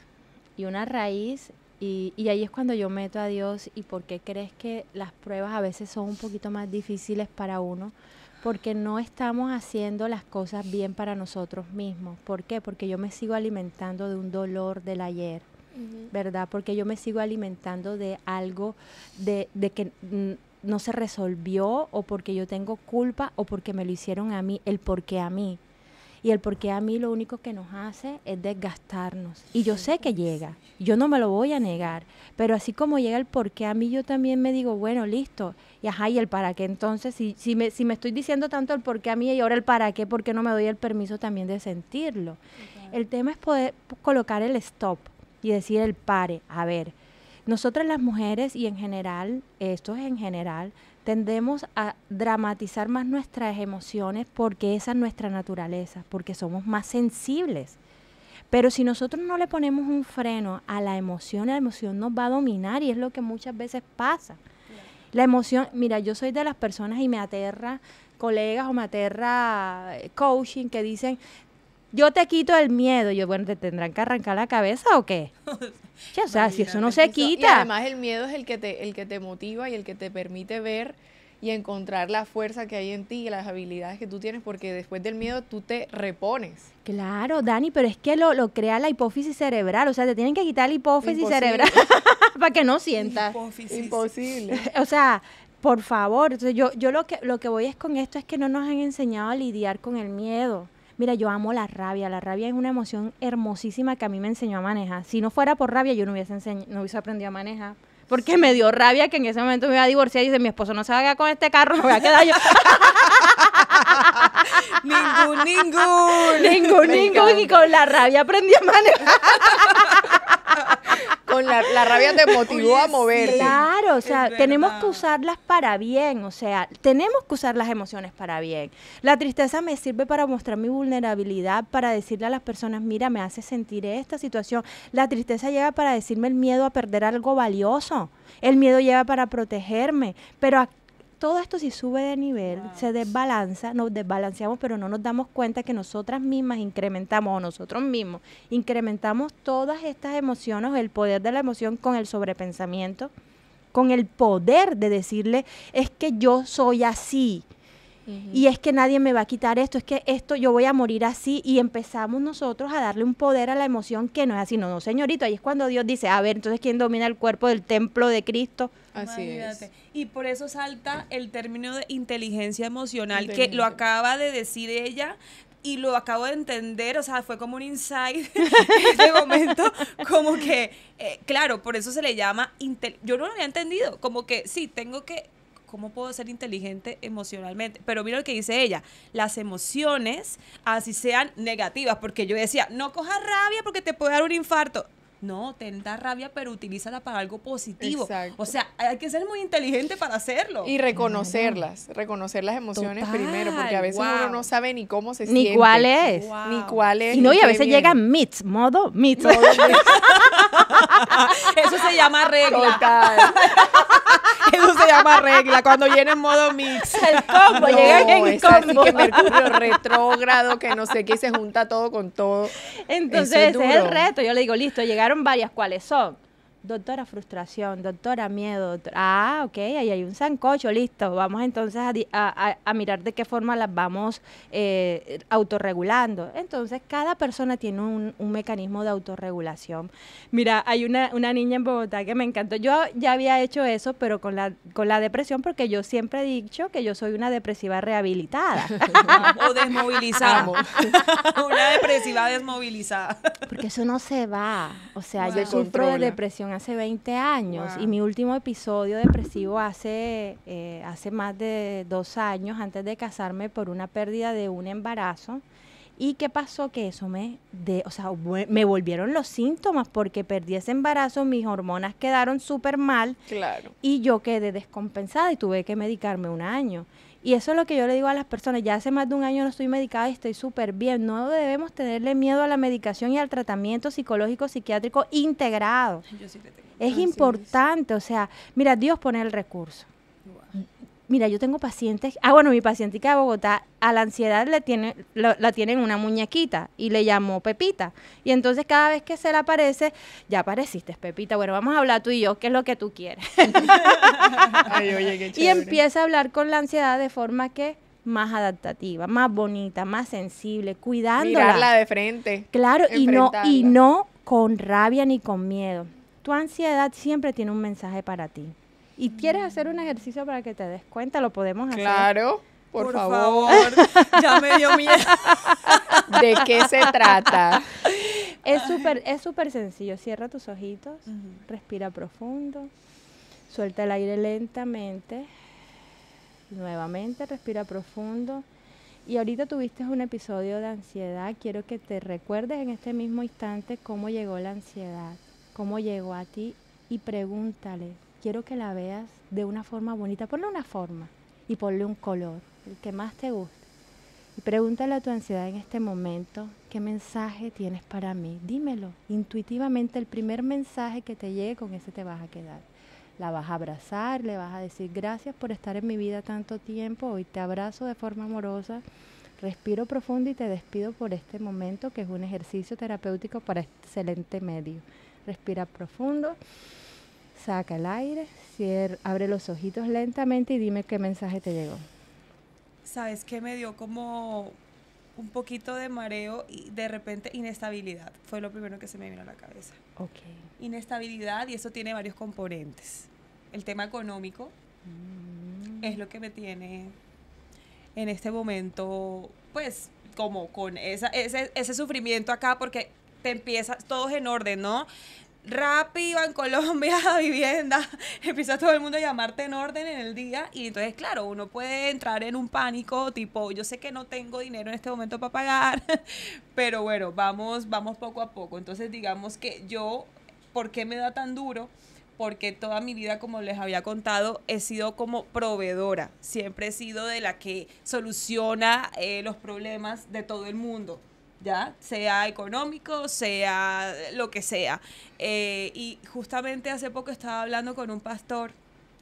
Y una raíz, y, ahí es cuando yo meto a Dios y por qué crees que las pruebas a veces son un poquito más difíciles para uno. Porque no estamos haciendo las cosas bien para nosotros mismos. ¿Por qué? Porque yo me sigo alimentando de un dolor del ayer, ¿verdad? Porque yo me sigo alimentando de algo de, de que no se resolvió o porque yo tengo culpa o porque me lo hicieron a mí, el por qué a mí. Y el porqué a mí lo único que nos hace es desgastarnos. Y yo sé que llega, yo no me lo voy a negar, pero así como llega el porqué a mí, yo también me digo, bueno, listo, y ajá, y el para qué entonces, si, si, me, si me estoy diciendo tanto el porqué a mí y ahora el para qué, ¿por qué no me doy el permiso también de sentirlo? El tema es poder colocar el stop y decir el pare, a ver, nosotras las mujeres y en general, esto es en general, tendemos a dramatizar más nuestras emociones porque esa es nuestra naturaleza, porque somos más sensibles. Pero si nosotros no le ponemos un freno a la emoción, la emoción nos va a dominar y es lo que muchas veces pasa. La emoción, mira, yo soy de las personas y me aterra colegas o me aterra eh, coaching que dicen, yo te quito el miedo. Yo, bueno, ¿te tendrán que arrancar la cabeza o qué? ya, o sea, si eso no se quita. Y además el miedo es el que, te, el que te motiva y el que te permite ver y encontrar la fuerza que hay en ti y las habilidades que tú tienes, porque después del miedo tú te repones. Claro, Dani, pero es que lo, crea la hipófisis cerebral, o sea, te tienen que quitar la hipófisis cerebral para que no sientas. Imposible. O sea, por favor, yo, yo lo, que, lo que voy es con esto es que no nos han enseñado a lidiar con el miedo. Mira, yo amo la rabia. La rabia es una emoción hermosísima que a mí me enseñó a manejar. Si no fuera por rabia, yo no hubiese, no hubiese aprendido a manejar. Porque me dio rabia que en ese momento me iba a divorciar y dice, mi esposo no se va a quedar con este carro, me voy a quedar yo. ningún, ningún. Ningún, ningún. Y con la rabia aprendí a manejar. la, rabia te motivó a moverte. Claro, o sea, tenemos que usarlas para bien, o sea, tenemos que usar las emociones para bien. La tristeza me sirve para mostrar mi vulnerabilidad, para decirle a las personas, mira, me hace sentir esta situación. La tristeza llega para decirme el miedo a perder algo valioso. El miedo llega para protegerme, pero aquí todo esto si sube de nivel, se desbalanza, nos desbalanceamos, pero no nos damos cuenta que nosotras mismas incrementamos, o nosotros mismos, incrementamos todas estas emociones, el poder de la emoción con el sobrepensamiento, con el poder de decirle, es que yo soy así, y es que nadie me va a quitar esto, es que esto yo voy a morir así y empezamos nosotros a darle un poder a la emoción que no es así, no, no, señorito, ahí es cuando Dios dice, a ver, entonces ¿quién domina el cuerpo del templo de Cristo? Así es. Y por eso salta el término de inteligencia emocional, que lo acaba de decir ella, y lo acabo de entender, o sea, fue como un insight ese momento, como que, eh, claro, por eso se le llama, yo no lo había entendido, como que sí, tengo que ¿cómo puedo ser inteligente emocionalmente? Pero mira lo que dice ella, las emociones, así sean negativas, porque yo decía, no cojas rabia porque te puede dar un infarto. No, te da rabia, pero utilízala para algo positivo. O sea, hay que ser muy inteligente para hacerlo. Y reconocerlas, reconocer las emociones primero, porque a veces uno no sabe ni cómo se ni Cuál es. Ni cuál es. Y no, y a veces llega MIT, modo MIT. Eso se llama regla. Eso se llama regla. Cuando llega en modo mix. El combo, llega en combo. Que Mercurio retrógrado, que no sé qué, se junta todo con todo. Entonces, es el reto. Yo le digo, listo, llegaron varias, ¿cuáles son? doctora frustración, doctora miedo, ah, ok, ahí hay un sancocho, listo, vamos entonces a, mirar de qué forma las vamos eh, autorregulando. Entonces, cada persona tiene un, mecanismo de autorregulación. Mira, hay una, niña en Bogotá que me encantó, yo ya había hecho eso, pero con la, con la depresión, porque yo siempre he dicho que yo soy una depresiva rehabilitada. o desmovilizamos. una depresiva desmovilizada. Porque eso no se va, o sea, yo sufro de depresión hace 20 años y mi último episodio depresivo hace, eh, hace más de dos años antes de casarme por una pérdida de un embarazo. ¿Y qué pasó? Que eso me, de, o sea, me volvieron los síntomas porque perdí ese embarazo, mis hormonas quedaron súper mal claro. y yo quedé descompensada y tuve que medicarme un año. Y eso es lo que yo le digo a las personas. Ya hace más de un año no estoy medicada y estoy súper bien. No debemos tenerle miedo a la medicación y al tratamiento psicológico, psiquiátrico integrado. Es importante, o sea, mira, Dios pone el recurso mira, yo tengo pacientes, ah, bueno, mi paciente de Bogotá a la ansiedad le tiene, la tienen una muñequita y le llamó Pepita. Y entonces cada vez que se le aparece, ya apareciste, Pepita, bueno, vamos a hablar tú y yo, ¿qué es lo que tú quieres? Ay, oye, y empieza a hablar con la ansiedad de forma que más adaptativa, más bonita, más sensible, cuidándola. Mirarla de frente. Claro, y no, y no con rabia ni con miedo. Tu ansiedad siempre tiene un mensaje para ti y quieres hacer un ejercicio para que te des cuenta, lo podemos hacer. Claro. Por, favor. ya me dio miedo. ¿De qué se trata? Es súper es super sencillo. Cierra tus ojitos, respira profundo, suelta el aire lentamente, nuevamente respira profundo. Y ahorita tuviste un episodio de ansiedad. Quiero que te recuerdes en este mismo instante cómo llegó la ansiedad, cómo llegó a ti y pregúntale, quiero que la veas de una forma bonita. Ponle una forma y ponle un color, el que más te guste. Y pregúntale a tu ansiedad en este momento, ¿qué mensaje tienes para mí? Dímelo. Intuitivamente el primer mensaje que te llegue, con ese te vas a quedar. La vas a abrazar, le vas a decir gracias por estar en mi vida tanto tiempo, hoy te abrazo de forma amorosa, respiro profundo y te despido por este momento que es un ejercicio terapéutico para excelente medio. Respira profundo saca el aire, cierra, abre los ojitos lentamente y dime qué mensaje te llegó. Sabes que me dio como un poquito de mareo y de repente inestabilidad. Fue lo primero que se me vino a la cabeza. Ok. Inestabilidad y eso tiene varios componentes. El tema económico mm. es lo que me tiene en este momento, pues, como con esa, ese, ese sufrimiento acá porque te empiezas, todos en orden, ¿no? Rappi, Colombia, Vivienda, empieza todo el mundo a llamarte en orden en el día y entonces, claro, uno puede entrar en un pánico tipo, yo sé que no tengo dinero en este momento para pagar, pero bueno, vamos, vamos poco a poco. Entonces, digamos que yo, ¿por qué me da tan duro? Porque toda mi vida, como les había contado, he sido como proveedora, siempre he sido de la que soluciona eh, los problemas de todo el mundo sea económico, sea lo que sea. Eh, y justamente hace poco estaba hablando con un pastor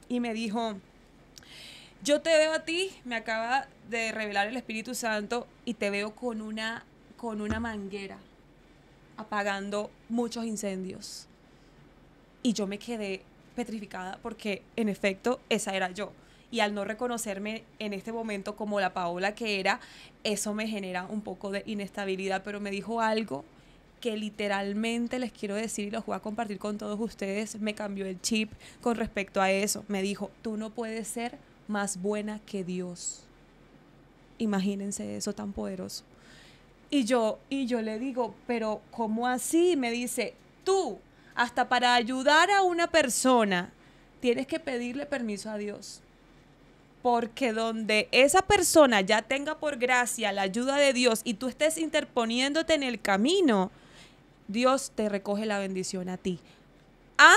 y me dijo, yo te veo a ti, me acaba de revelar el Espíritu Santo y te veo con una, con una manguera apagando muchos incendios. Y yo me quedé petrificada porque en efecto esa era yo y al no reconocerme en este momento como la Paola que era, eso me genera un poco de inestabilidad, pero me dijo algo que literalmente les quiero decir y los voy a compartir con todos ustedes, me cambió el chip con respecto a eso. Me dijo, tú no puedes ser más buena que Dios. Imagínense eso tan poderoso. Y yo, y yo le digo, pero ¿cómo así? Me dice, tú, hasta para ayudar a una persona, tienes que pedirle permiso a Dios porque donde esa persona ya tenga por gracia la ayuda de Dios y tú estés interponiéndote en el camino, Dios te recoge la bendición a ti. Ah,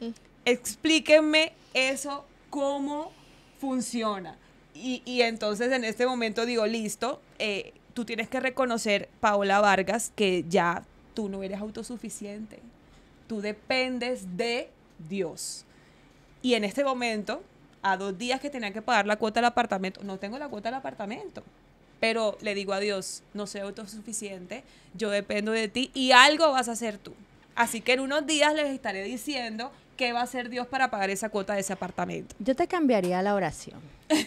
mm. explíquenme eso, cómo funciona. Y, entonces en este momento digo, listo, eh, tú tienes que reconocer, Paola Vargas, que ya tú no eres autosuficiente, tú dependes de Dios. Y en este momento dos días que tenía que pagar la cuota del apartamento, no tengo la cuota del apartamento. Pero le digo a Dios, no soy autosuficiente, yo dependo de ti y algo vas a hacer tú. Así que en unos días les estaré diciendo qué va a hacer Dios para pagar esa cuota de ese apartamento. Yo te cambiaría la oración.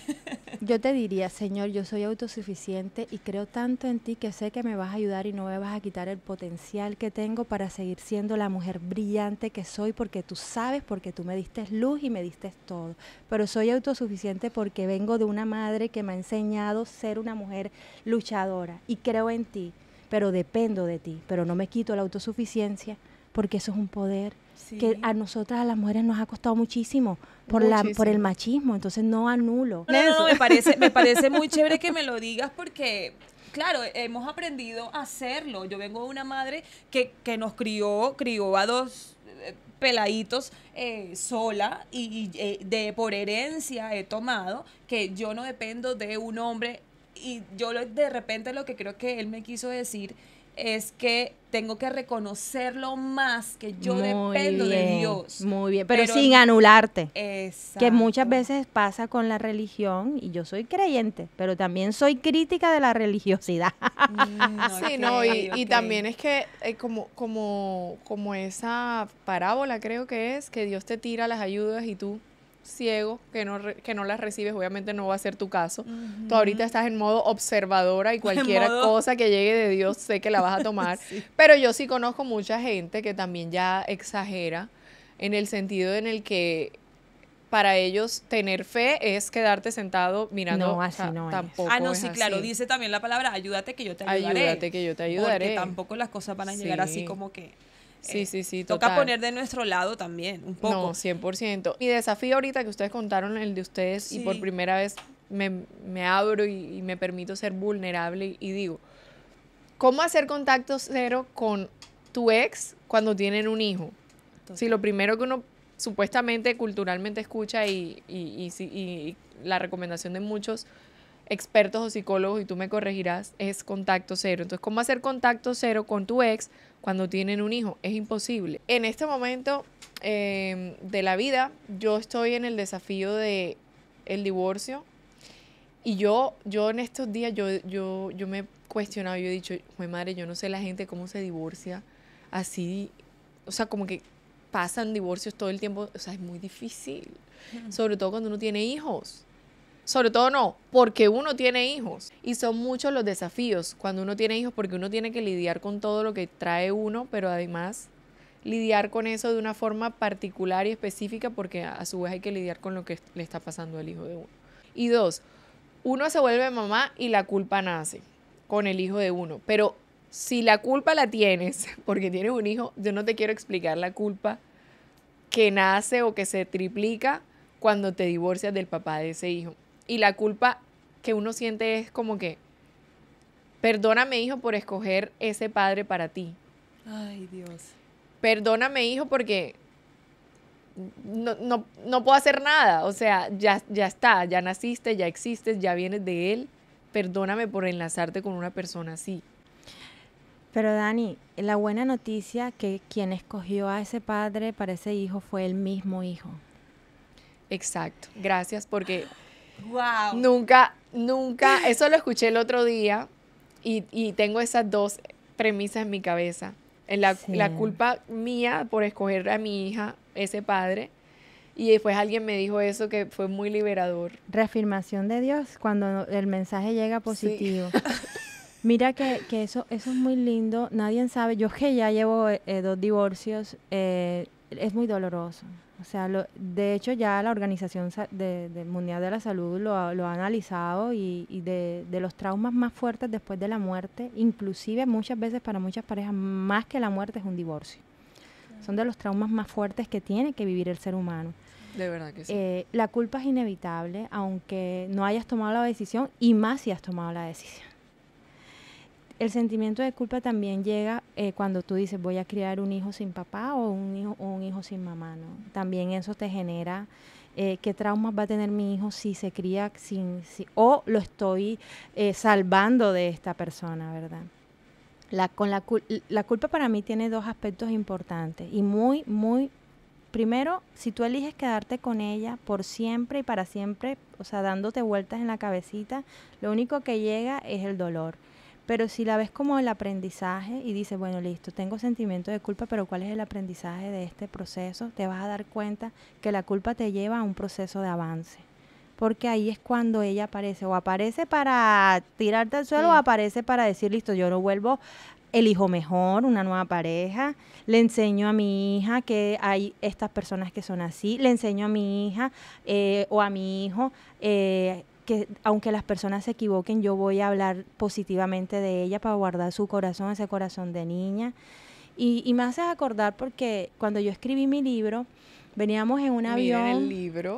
Yo te diría, Señor, yo soy autosuficiente y creo tanto en ti que sé que me vas a ayudar y no me vas a quitar el potencial que tengo para seguir siendo la mujer brillante que soy porque tú sabes, porque tú me diste luz y me diste todo. Pero soy autosuficiente porque vengo de una madre que me ha enseñado ser una mujer luchadora y creo en ti, pero dependo de ti, pero no me quito la autosuficiencia porque eso es un poder que a nosotras, a las mujeres, nos ha costado muchísimo por, La, por el machismo, entonces no anulo. No, no, me, parece, me parece muy chévere que me lo digas porque claro, hemos aprendido a hacerlo. Yo vengo de una madre que, nos crió, crió a dos eh, peladitos eh, sola y, eh, de por herencia he tomado que yo no dependo de un hombre y yo de repente lo que creo que él me quiso decir es que tengo que reconocerlo más, que yo dependo de Dios. Muy bien, pero, sin anularte. Que muchas veces pasa con la religión, y yo soy creyente, pero también soy crítica de la religiosidad. Mm, sí, no, y, y, también es que eh, como, como, como esa parábola creo que es, que Dios te tira las ayudas y tú ciego que no, que no las recibes, obviamente no va a ser tu caso. Tú ahorita estás en modo observadora y cualquier cosa que llegue de Dios sé que la vas a tomar. Pero yo sí conozco mucha gente que también ya exagera en el sentido en el que para ellos tener fe es quedarte sentado mirando. No, así no tampoco Ah, no, sí, claro. Dice también la palabra ayúdate que yo te ayudaré. Ayúdate que yo te ayudaré. Porque tampoco las cosas van a llegar así como que Sí, eh, sí, sí. Toca poner de nuestro lado también, un poco. No, 100%. Mi desafío ahorita que ustedes contaron, el de ustedes, y por primera vez me, abro y, me permito ser vulnerable y, digo, ¿cómo hacer contacto cero con tu ex cuando tienen un hijo? Si lo primero que uno supuestamente culturalmente escucha y, y, la recomendación de muchos expertos o psicólogos, y tú me corregirás, es contacto cero. Entonces, ¿cómo hacer contacto cero con tu ex cuando tienen un hijo? Es imposible. En este momento em, de la vida, yo estoy en el desafío de divorcio. Y yo, yo en estos días, yo, yo, yo me he cuestionado, yo he dicho, mi madre, yo no sé la gente cómo se divorcia así, o sea, como que pasan divorcios todo el tiempo, o sea, es muy difícil, sobre todo cuando uno tiene hijos. Sobre todo no, porque uno tiene hijos. Y son muchos los desafíos cuando uno tiene hijos, porque uno tiene que lidiar con todo lo que trae uno, pero además lidiar con eso de una forma particular y específica, porque a su vez hay que lidiar con lo que le está pasando al hijo de uno. Y dos, uno se vuelve mamá y la culpa nace con el hijo de uno, pero si la culpa la tienes porque tienes un hijo, yo no te quiero explicar la culpa que nace o que se triplica cuando te divorcias del papá de ese hijo. Y la culpa que uno siente es como que, perdóname hijo por escoger ese padre para ti. Ay Dios. Perdóname hijo porque no, no, puedo hacer nada. O sea, ya, ya está, ya naciste, ya existes, ya vienes de él. Perdóname por enlazarte con una persona así. Pero Dani, la buena noticia que quien escogió a ese padre para ese hijo fue el mismo hijo. Exacto, gracias porque Nunca, nunca, eso lo escuché el otro día y, tengo esas dos premisas en mi cabeza. La, la culpa mía por escoger a mi hija, ese padre, y después alguien me dijo eso que fue muy liberador. Reafirmación de Dios cuando el mensaje llega positivo. Mira que, eso, eso es muy lindo, nadie sabe, yo que ya llevo eh, dos divorcios, eh, es muy doloroso. O sea, de hecho ya la Organización de, Mundial de la Salud lo, ha, analizado y, de, los traumas más fuertes después de la muerte, inclusive muchas veces para muchas parejas, más que la muerte es un divorcio. Son de los traumas más fuertes que tiene que vivir el ser humano. De verdad que sí. Eh, la culpa es inevitable, aunque no hayas tomado la decisión y más si has tomado la decisión el sentimiento de culpa también llega eh, cuando tú dices voy a criar un hijo sin papá o un hijo, un hijo sin mamá, ¿no? También eso te genera eh, qué traumas va a tener mi hijo si se cría sin, o lo estoy eh, salvando de esta persona, ¿verdad? La, con la, la culpa para mí tiene dos aspectos importantes y muy, muy primero, si tú eliges quedarte con ella por siempre y para siempre, o sea, dándote vueltas en la cabecita, lo único que llega es el dolor. Pero si la ves como el aprendizaje y dices, bueno, listo, tengo sentimiento de culpa, pero ¿cuál es el aprendizaje de este proceso? Te vas a dar cuenta que la culpa te lleva a un proceso de avance. Porque ahí es cuando ella aparece, o aparece para tirarte al suelo, o aparece para decir, listo, yo no vuelvo elijo mejor una nueva pareja, le enseño a mi hija que hay estas personas que son así, le enseño a mi hija eh, o a mi hijo eh, que aunque las personas se equivoquen, yo voy a hablar positivamente de ella para guardar su corazón, ese corazón de niña. Y, y me haces acordar porque cuando yo escribí mi libro, veníamos en un avión. Miren el libro.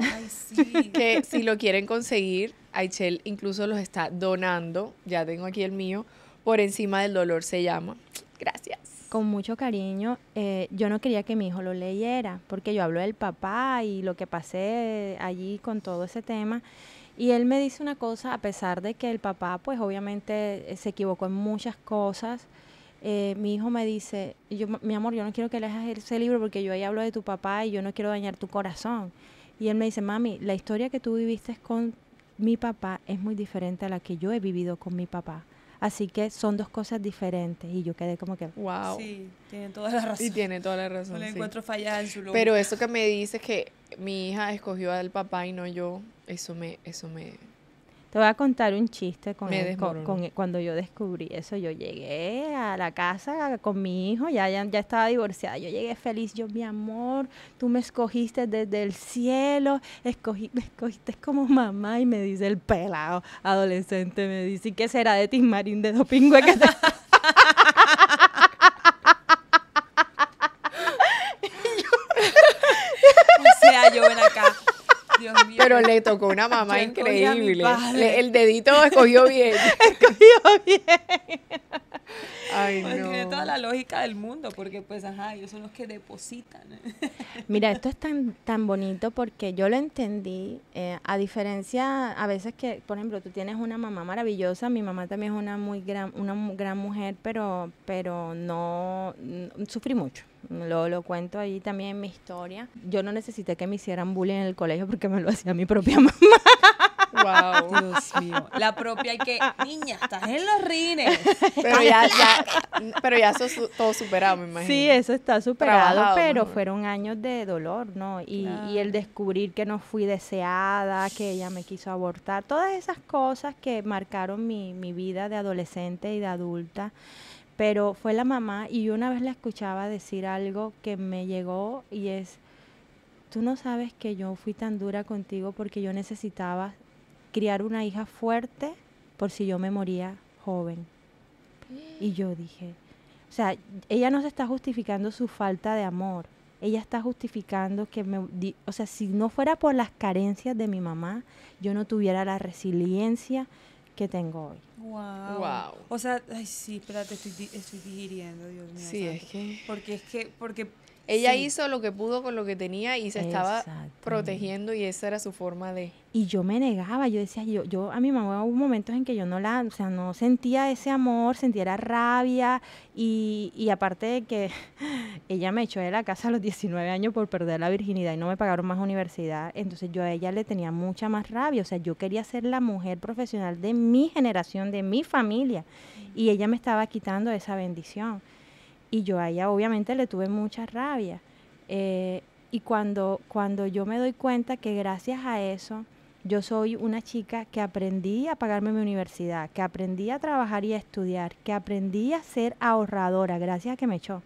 que si lo quieren conseguir, Aichel incluso los está donando. Ya tengo aquí el mío. Por encima del dolor se llama. Gracias. Con mucho cariño. Eh, yo no quería que mi hijo lo leyera porque yo hablo del papá y lo que pasé allí con todo ese tema. Y él me dice una cosa, a pesar de que el papá, pues obviamente eh, se equivocó en muchas cosas, eh, mi hijo me dice, yo, mi amor, yo no quiero que leas ese libro porque yo ahí hablo de tu papá y yo no quiero dañar tu corazón. Y él me dice, mami, la historia que tú viviste con mi papá es muy diferente a la que yo he vivido con mi papá. Así que son dos cosas diferentes. Y yo quedé como que, wow. Sí, tiene toda la razón. Y tiene toda la razón. No encuentro fallada en su lugar. Pero eso que me dices que mi hija escogió al papá y no yo, eso me, eso me te voy a contar un chiste con, con, cuando yo descubrí eso. Yo llegué a la casa con mi hijo, ya, ya, estaba divorciada. Yo llegué feliz, yo, mi amor, tú me escogiste desde el cielo, escogí, me escogiste como mamá. Y me dice el pelado adolescente, me dice, ¿Y ¿qué será de ti, Marín de dos Que pero le tocó una mamá increíble. el dedito escogió bien. escogió bien. Ay, Tiene toda la lógica del mundo, porque pues, ajá, ellos son los que depositan. Mira, esto es tan, tan bonito porque yo lo entendí, eh, a diferencia a veces que, por ejemplo, tú tienes una mamá maravillosa, mi mamá también es una muy gran, una gran mujer, pero, pero no, sufrí mucho. Lo, lo cuento ahí también en mi historia. Yo no necesité que me hicieran bullying en el colegio porque me lo hacía mi propia mamá. Wow. Dios mío. La propia y que, niña, estás en los rines. Pero ya, ya, pero ya eso todo superado, me imagino. Sí, eso está superado, pero fueron años de dolor, ¿no? Y, y el descubrir que no fui deseada, que ella me quiso abortar, todas esas cosas que marcaron mi, mi vida de adolescente y de adulta pero fue la mamá y yo una vez la escuchaba decir algo que me llegó y es, tú no sabes que yo fui tan dura contigo porque yo necesitaba criar una hija fuerte por si yo me moría joven. Y yo dije, o sea, ella no se está justificando su falta de amor, ella está justificando que me, o sea, si no fuera por las carencias de mi mamá, yo no tuviera la resiliencia que tengo hoy. Wow. O sea, ay, sí, espérate, estoy, estoy digiriendo, Dios mío. Sí, es que... Porque es que, porque ella hizo lo que pudo con lo que tenía y se estaba protegiendo y esa era su forma de... Y yo me negaba, yo decía, yo, yo a mi mamá hubo momentos en que yo no la, o sea, no sentía ese amor, sentía la rabia y, y aparte de que ella me echó de la casa a los 19 años por perder la virginidad y no me pagaron más universidad, entonces yo a ella le tenía mucha más rabia, o sea, yo quería ser la mujer profesional de mi generación, de mi familia y ella me estaba quitando esa bendición. Y yo a ella obviamente le tuve mucha rabia. Eh, y cuando, cuando yo me doy cuenta que gracias a eso yo soy una chica que aprendí a pagarme mi universidad, que aprendí a trabajar y a estudiar, que aprendí a ser ahorradora gracias a que me echó.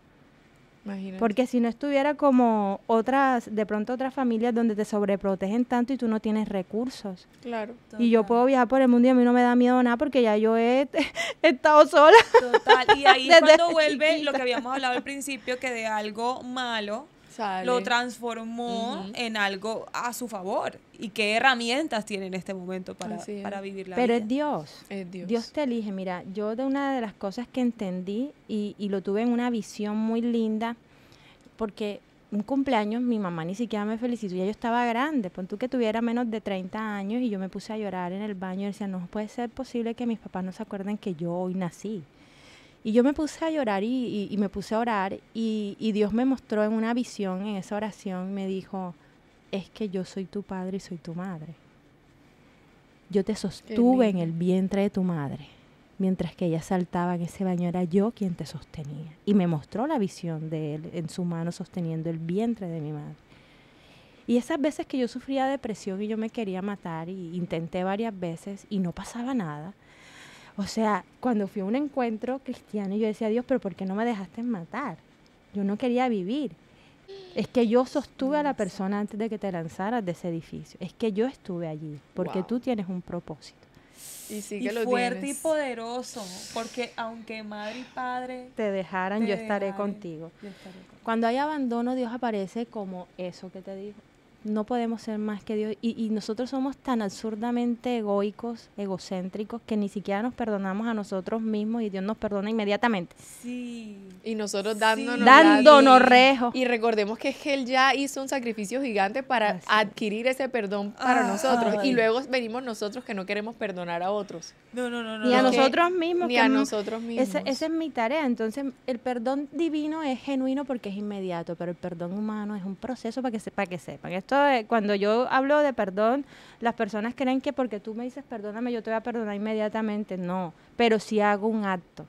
Porque si no estuviera como otras, de pronto otras familias donde te sobreprotegen tanto y tú no tienes recursos. Claro. Y yo puedo viajar por el mundo y a mí no me da miedo nada porque ya yo he, estado sola. Total. Y ahí cuando vuelve lo que habíamos hablado al principio, que de algo malo lo transformó en algo a su favor. ¿Y qué herramientas tiene en este momento para, para vivir la vida? Pero es Dios. Dios. te elige. Mira, yo de una de las cosas que entendí y, lo tuve en una visión muy linda, porque un cumpleaños mi mamá ni siquiera me felicitó, ya yo estaba grande, pon tú que tuviera menos de 30 años y yo me puse a llorar en el baño y decía, no puede ser posible que mis papás no se acuerden que yo hoy nací. Y yo me puse a llorar y, me puse a orar y, y, Dios me mostró en una visión, en esa oración, me dijo, es que yo soy tu padre y soy tu madre. Yo te sostuve en el vientre de tu madre. Mientras que ella saltaba en ese baño, era yo quien te sostenía. Y me mostró la visión de él en su mano sosteniendo el vientre de mi madre. Y esas veces que yo sufría depresión y yo me quería matar y intenté varias veces y no pasaba nada, o sea, cuando fui a un encuentro cristiano, y yo decía, Dios, pero ¿por qué no me dejaste matar? Yo no quería vivir. Es que yo sostuve a la persona antes de que te lanzaras de ese edificio. Es que yo estuve allí, porque tú tienes un propósito. Y, sigue fuerte y poderoso, porque aunque madre y padre te dejaran, yo, yo estaré contigo. Cuando hay abandono, Dios aparece como eso que te dijo, no podemos ser más que Dios. Y, nosotros somos tan absurdamente egoicos, egocéntricos, que ni siquiera nos perdonamos a nosotros mismos y Dios nos perdona inmediatamente. Sí. Y nosotros dándonos, sí. dándonos rejo. Y recordemos que Él ya hizo un sacrificio gigante para adquirir ese perdón para nosotros. Y luego venimos nosotros que no queremos perdonar a otros. No, no, no. no ni a nosotros mismos. Ni a nosotros mismos. Esa, es mi tarea. Entonces, el perdón divino es genuino porque es inmediato, pero el perdón humano es un proceso para que, se, para que sepan. Esto eh, cuando yo hablo de perdón, las personas creen que porque tú me dices perdóname, yo te voy a perdonar inmediatamente. No, pero si hago un acto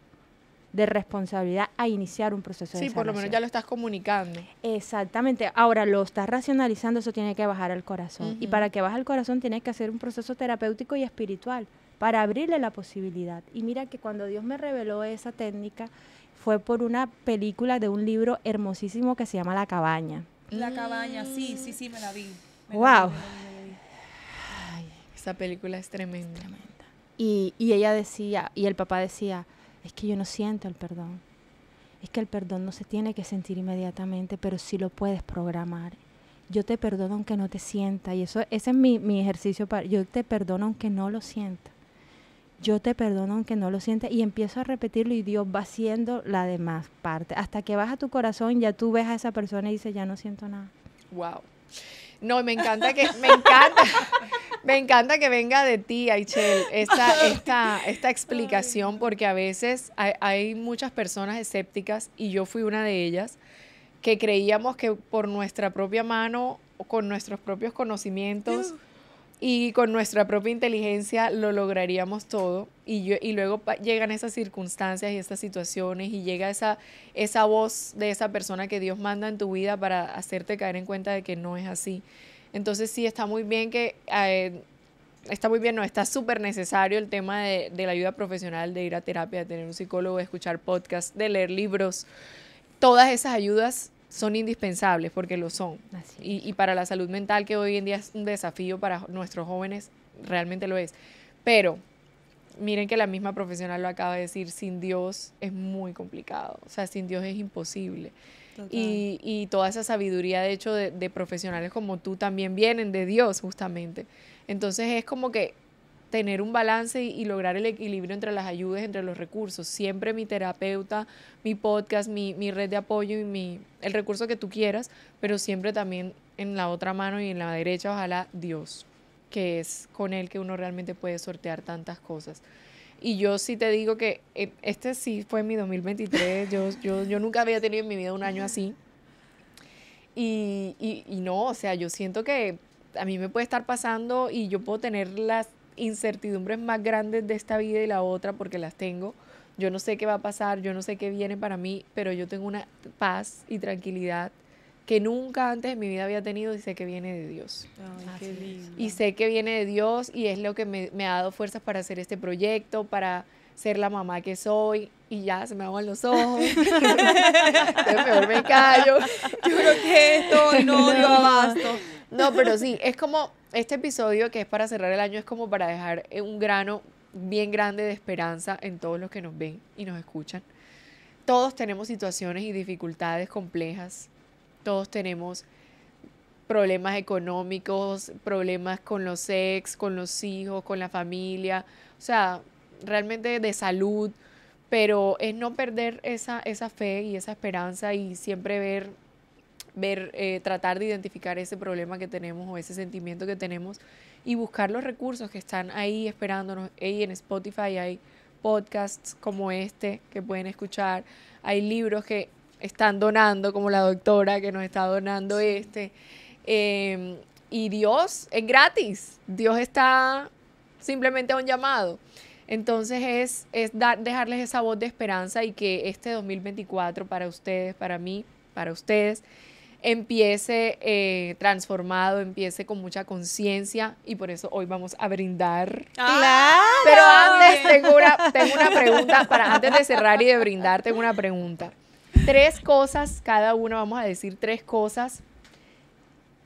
de responsabilidad a iniciar un proceso de de Sí, por lo menos ya lo estás comunicando. Exactamente. Ahora lo estás racionalizando, eso tiene que bajar al corazón. Y para que baje al corazón tienes que hacer un proceso terapéutico y espiritual para abrirle la posibilidad. Y mira que cuando Dios me reveló esa técnica fue por una película de un libro hermosísimo que se llama La cabaña. La cabaña, sí, sí, sí, me la vi. wow. esa película es tremenda. Y, y, ella decía, y el papá decía, es que yo no siento el perdón. Es que el perdón no se tiene que sentir inmediatamente, pero sí lo puedes programar. Yo te perdono aunque no te sienta. Y eso, ese es mi, mi ejercicio para, yo te perdono aunque no lo sienta yo te perdono aunque no lo sientas y empiezo a repetirlo y Dios va haciendo la demás parte. Hasta que vas a tu corazón, ya tú ves a esa persona y dices, ya no siento nada. Wow. No, me encanta que, me encanta, me encanta que venga de ti, Aichel, esta, esta, esta explicación, porque a veces hay, hay muchas personas escépticas, y yo fui una de ellas, que creíamos que por nuestra propia mano, con nuestros propios conocimientos, y con nuestra propia inteligencia lo lograríamos todo y, y luego llegan esas circunstancias y estas situaciones y llega esa, esa voz de esa persona que Dios manda en tu vida para hacerte caer en cuenta de que no es así. Entonces sí está muy bien que... Eh, está muy bien, no, está súper necesario el tema de, de, la ayuda profesional, de ir a terapia, de tener un psicólogo, de escuchar podcasts, de leer libros. Todas esas ayudas son indispensables porque lo son. Y, para la salud mental, que hoy en día es un desafío para nuestros jóvenes, realmente lo es. Pero miren que la misma profesional lo acaba de decir, sin Dios es muy complicado, o sea, sin Dios es imposible. Y, toda esa sabiduría, de hecho, de profesionales como tú también vienen de Dios, justamente. Entonces es como que tener un balance y, lograr el equilibrio entre las ayudas, entre los recursos. Siempre mi terapeuta, mi podcast, mi, mi red de apoyo y mi, el recurso que tú quieras, pero siempre también en la otra mano y en la derecha, ojalá Dios, que es con Él que uno realmente puede sortear tantas cosas. Y yo sí te digo que eh, este sí fue mi 2023, yo, yo, yo nunca había tenido en mi vida un año así. Y, y, y no, o sea, yo siento que a mí me puede estar pasando y yo puedo tener las incertidumbres más grandes de esta vida y la otra, porque las tengo. Yo no sé qué va a pasar, yo no sé qué viene para mí, pero yo tengo una paz y tranquilidad que nunca antes en mi vida había tenido y sé que viene de Dios. Y sé que viene de Dios y es lo que me, ha dado fuerzas para hacer este proyecto, para ser la mamá que soy y ya se me aguan los ojos. me callo. Yo creo que esto no, no. dio abasto. No, pero sí, es como este episodio que es para cerrar el año, es como para dejar eh, un grano bien grande de esperanza en todos los que nos ven y nos escuchan. Todos tenemos situaciones y dificultades complejas, todos tenemos problemas económicos, problemas con los ex, con los hijos, con la familia, o sea, realmente de salud, pero es no perder esa, esa fe y esa esperanza y siempre ver ver, eh, tratar de identificar ese problema que tenemos o ese sentimiento que tenemos y buscar los recursos que están ahí esperándonos. en Spotify hay podcasts como este que pueden escuchar, hay libros que están donando, como la doctora que nos está donando este. Em, y Dios es gratis, Dios está simplemente a un llamado. Entonces es, es dejarles esa voz de esperanza y que este 2024 para ustedes, para mí, para ustedes, empiece eh, transformado, empiece con mucha conciencia y por eso hoy vamos a brindar. Ah, Pero antes tengo una, tengo una pregunta, para antes de cerrar y de brindar, tengo una pregunta. Tres cosas, cada uno vamos a decir tres cosas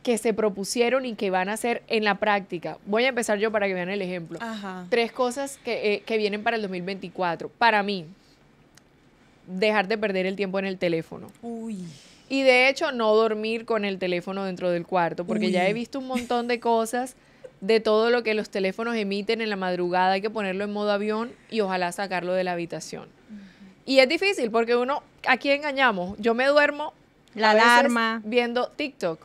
que se propusieron y que van a hacer en la práctica. Voy a empezar yo para que vean el ejemplo. Tres cosas que, eh, que vienen para el 2024. Para mí, dejar de perder el tiempo en el teléfono. Uy y de hecho, no dormir con el teléfono dentro del cuarto, porque ya he visto un montón de cosas de todo lo que los teléfonos emiten en la madrugada. Hay que ponerlo en modo avión y ojalá sacarlo de la habitación. Y es difícil porque uno, aquí engañamos. Yo me duermo la alarma viendo TikTok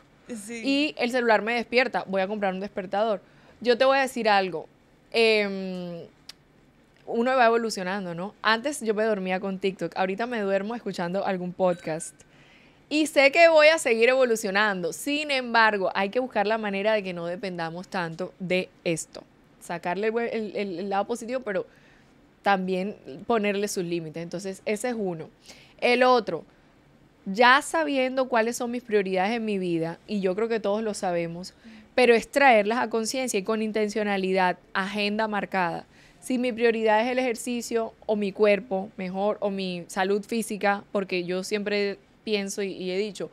y el celular me despierta. Voy a comprar un despertador. Yo te voy a decir algo. Em, uno va evolucionando, ¿no? Antes yo me dormía con TikTok, ahorita me duermo escuchando algún podcast. Y sé que voy a seguir evolucionando. Sin embargo, hay que buscar la manera de que no dependamos tanto de esto. Sacarle el, lado positivo, pero también ponerle sus límites. Entonces, ese es uno. El otro, ya sabiendo cuáles son mis prioridades en mi vida, y yo creo que todos lo sabemos, pero es traerlas a conciencia y con intencionalidad, agenda marcada. Si mi prioridad es el ejercicio o mi cuerpo, mejor, o mi salud física, porque yo siempre pienso y, he dicho,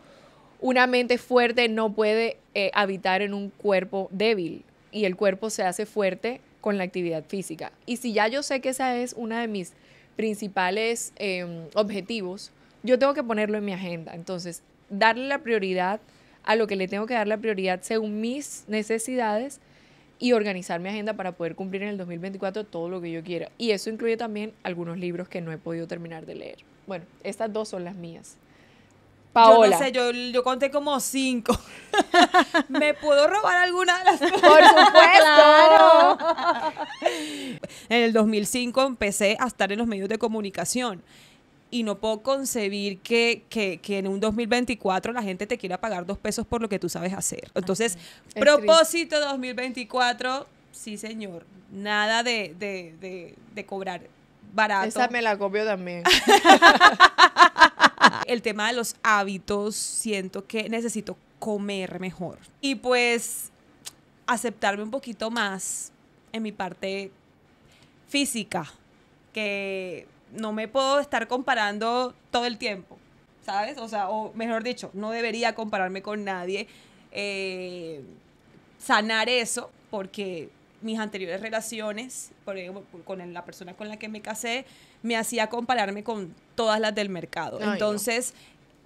una mente fuerte no puede eh, habitar en un cuerpo débil y el cuerpo se hace fuerte con la actividad física. Y si ya yo sé que esa es una de mis principales em, objetivos, yo tengo que ponerlo en mi agenda. Entonces, darle la prioridad a lo que le tengo que dar la prioridad según mis necesidades y organizar mi agenda para poder cumplir en el 2024 todo lo que yo quiera. Y eso incluye también algunos libros que no he podido terminar de leer. Bueno, estas dos son las mías. Paola. Yo no sé, yo, conté como cinco. ¿Me puedo robar alguna de las Por supuesto. en el 2005 empecé a estar en los medios de comunicación y no puedo concebir que, que, en un 2024 la gente te quiera pagar dos pesos por lo que tú sabes hacer. Entonces, propósito 2024, sí señor, nada de, de, de, de cobrar barato. Esa me la copio también. el tema de los hábitos, siento que necesito comer mejor. Y pues aceptarme un poquito más en mi parte física, que no me puedo estar comparando todo el tiempo, ¿sabes? O sea, o mejor dicho, no debería compararme con nadie. Eh, sanar eso, porque mis anteriores relaciones, por ejemplo, con la persona con la que me casé, me hacía compararme con todas las del mercado. Entonces,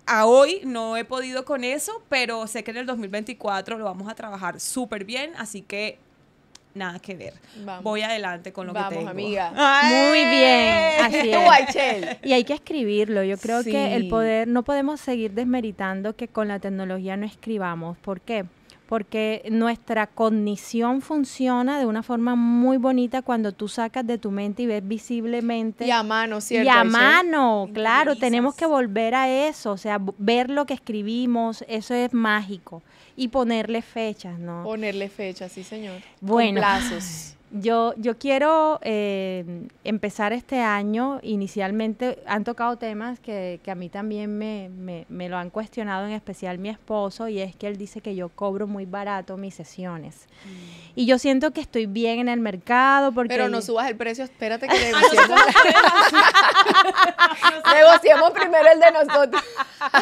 a hoy no he podido con eso, pero sé que en el 2024 lo vamos a trabajar súper bien, así que nada que ver. Voy adelante con lo que tengo. amiga. Muy bien. ¡Eh! Así es. Y hay que escribirlo. Yo creo que el poder, no podemos seguir desmeritando que con la tecnología no escribamos. ¿Por qué? porque nuestra cognición funciona de una forma muy bonita cuando tú sacas de tu mente y ves visiblemente. Y a mano, ¿cierto? Y a mano, claro, tenemos que volver a eso, o sea, ver lo que escribimos, eso es mágico. Y ponerle fechas, ¿no? Ponerle fechas, sí, señor. Bueno. Con plazos. Yo, yo quiero eh, empezar este año, inicialmente han tocado temas que, a mí también me, lo han cuestionado, en especial mi esposo, y es que él dice que yo cobro muy barato mis sesiones. Mm. Y yo siento que estoy bien en el mercado porque... Pero no subas el precio, espérate que ah, negociemos. primero el de nosotros. a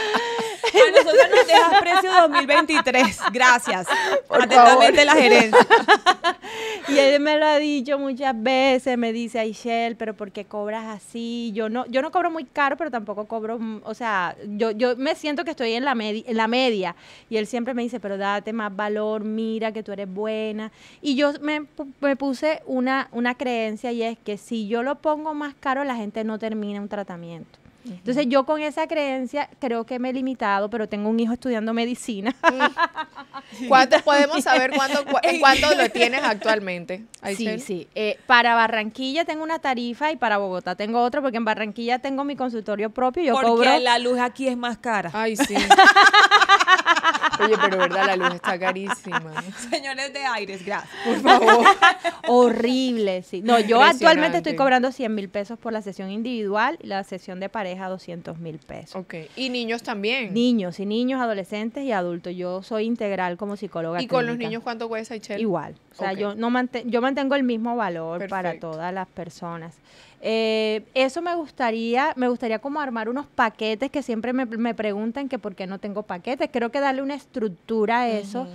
nosotros nos dejas precio 2023, gracias. Atentamente la gerencia. y él me lo ha dicho muchas veces, me dice, Aishel, pero ¿por qué cobras así? Yo no, yo no cobro muy caro, pero tampoco cobro, mm, o sea, yo, yo me siento que estoy en la, en la media. Y él siempre me dice, pero date más valor, mira que tú eres buena. Y yo me, me puse una, una creencia y es que si yo lo pongo más caro, la gente no termina un tratamiento. Entonces yo con esa creencia creo que me he limitado, pero tengo un hijo estudiando medicina. podemos saber cuánto, cuánto lo tienes actualmente? Sí, sí. Eh, para Barranquilla tengo una tarifa y para Bogotá tengo otra, porque en Barranquilla tengo mi consultorio propio. Yo porque la luz aquí es más cara. Ay, sí. Oye, pero verdad, la luz está carísima. Señores de Aires, gracias. Por favor. Horrible, sí. No, yo actualmente estoy cobrando 100 mil pesos por la sesión individual y la sesión de pareja 200 mil pesos. Ok. Y niños también. Niños, y niños, adolescentes y adultos. Yo soy integral como psicóloga. ¿Y con los niños cuánto cuesta, Igual. O sea, yo, no yo mantengo el mismo valor para todas las personas. Eh, eso me gustaría, me gustaría como armar unos paquetes que siempre me, preguntan que por qué no tengo paquetes. Creo que darle una estructura a eso.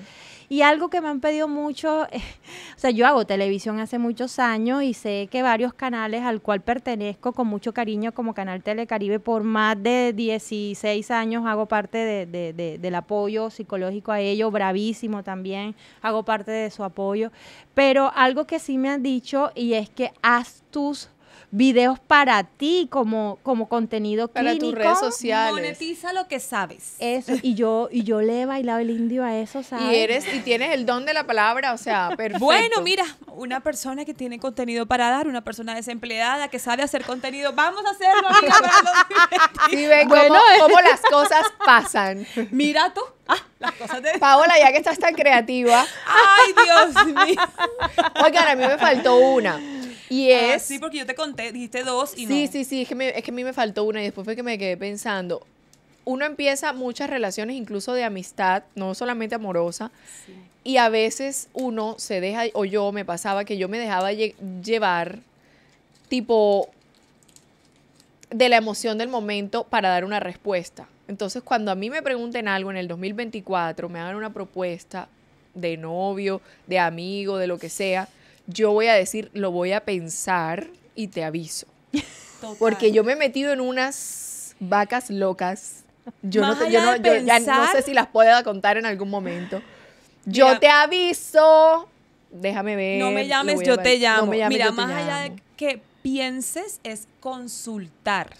Y algo que me han pedido mucho, o sea, yo hago televisión hace muchos años y sé que varios canales al cual pertenezco con mucho cariño como Canal Telecaribe, por más de 16 años hago parte del apoyo psicológico a ellos, bravísimo también, hago parte de su apoyo. Pero algo que sí me han dicho y es que haz tus videos para ti como, como contenido que clínico. Para tus redes sociales. Monetiza lo que sabes. Eso, y yo, y yo le he bailado el indio a eso, ¿sabes? Y eres, y tienes el don de la palabra, o sea, perfecto. Bueno, mira, una persona que tiene contenido para dar, una persona desempleada que sabe hacer contenido, vamos a hacerlo, amiga, para cómo, las cosas pasan. Mira tú. Ah, las de... Paola, ya que estás tan creativa. Ay, Dios mío. Oigan, a mí me faltó una. Ah, sí, porque yo te conté, dijiste dos y sí, no. Sí, sí, sí, es que, a mí me faltó una y después fue que me quedé pensando. Uno empieza muchas relaciones, incluso de amistad, no solamente amorosa. Y a veces uno se deja, o yo me pasaba que yo me dejaba llevar, tipo, de la emoción del momento para dar una respuesta. Entonces, cuando a mí me pregunten algo en el 2024, me hagan una propuesta de novio, de amigo, de lo que sea, yo voy a decir, lo voy a pensar y te aviso. Porque yo me he metido en unas vacas locas. Yo, no, sé si las pueda contar en algún momento. Yo te aviso. Déjame ver. No me llames, yo te llamo. mira, más allá de que pienses es consultar.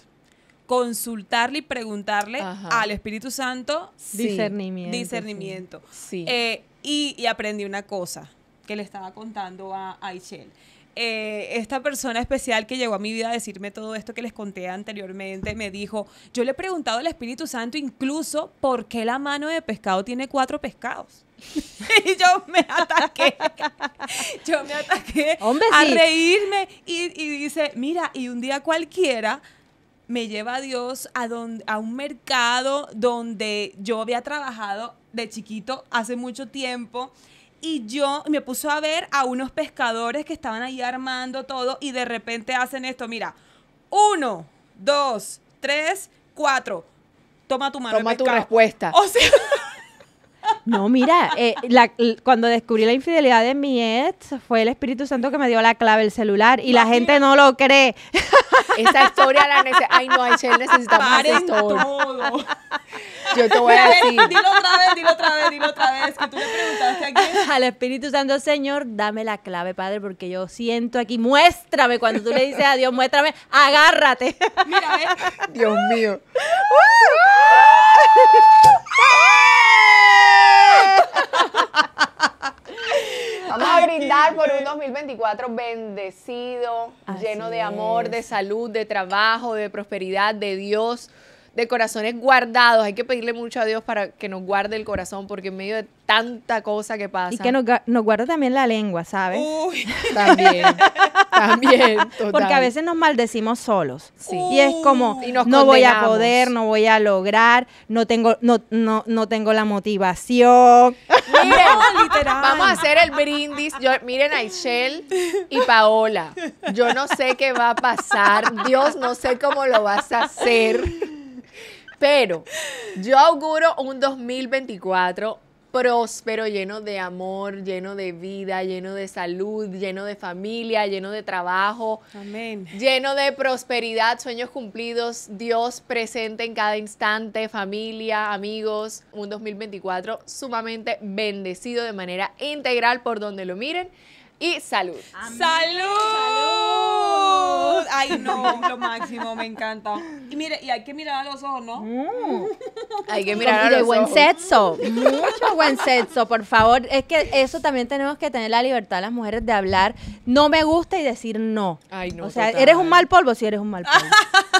Consultarle y preguntarle al Espíritu Santo. Discernimiento. Discernimiento. Eh, y aprendí una cosa que le estaba contando a, Aichel. Eh, esta persona especial que llegó a mi vida a decirme todo esto que les conté anteriormente, me dijo, yo le he preguntado al Espíritu Santo incluso por qué la mano de pescado tiene cuatro pescados. y yo me ataqué. Yo me ataqué a reírme y, y, dice, mira, y un día cualquiera me lleva a Dios a, a un mercado donde yo había trabajado de chiquito hace mucho tiempo y yo me puse a ver a unos pescadores que estaban ahí armando todo y de repente hacen esto, mira, uno, dos, tres, cuatro, toma tu mano. Toma tu respuesta. O sea... No, mira, eh, cuando descubrí la infidelidad de mi ex, fue el Espíritu Santo que me dio la clave, el celular, y la gente no lo cree. Esa historia la necesita. Ay, no, Aichel, necesitamos esto. todo. Yo te voy a decir. Dilo otra vez, dilo otra vez, dilo otra vez, que tú le preguntaste quién. Al Espíritu Santo, Señor, dame la clave, Padre, porque yo siento aquí, muéstrame, cuando tú le dices a Dios, muéstrame, agárrate. Mira, eh. Dios mío. Vamos a brindar por un 2024 bendecido, lleno de amor, de salud, de trabajo, de prosperidad, de Dios de corazones guardados. Hay que pedirle mucho a Dios para que nos guarde el corazón, porque en medio de tanta cosa que pasa. Y que nos, guarda guarde también la lengua, ¿sabes? Uy. También, también. Porque a veces nos maldecimos solos. Y es como, no voy a poder, no voy a lograr, no tengo, no, no, no tengo la motivación. Miren, no, vamos a hacer el brindis. miren a y Paola. Yo no sé qué va a pasar. Dios, no sé cómo lo vas a hacer pero yo auguro un 2024 próspero, lleno de amor, lleno de vida, lleno de salud, lleno de familia, lleno de trabajo. Lleno de prosperidad, sueños cumplidos, Dios presente en cada instante, familia, amigos. Un 2024 sumamente bendecido de manera integral por donde lo miren y salud. Salud. ¡Salud! Ay, no, lo máximo, me encanta. Y mire, y hay que mirar a los ojos, ¿no? Mm. Hay que mirar a los buen ojos. buen sexo, mucho buen sexo, por favor. Es que eso también tenemos que tener la libertad las mujeres de hablar no me gusta y decir no. Ay, no. O sea, eres un mal polvo si sí eres un mal polvo.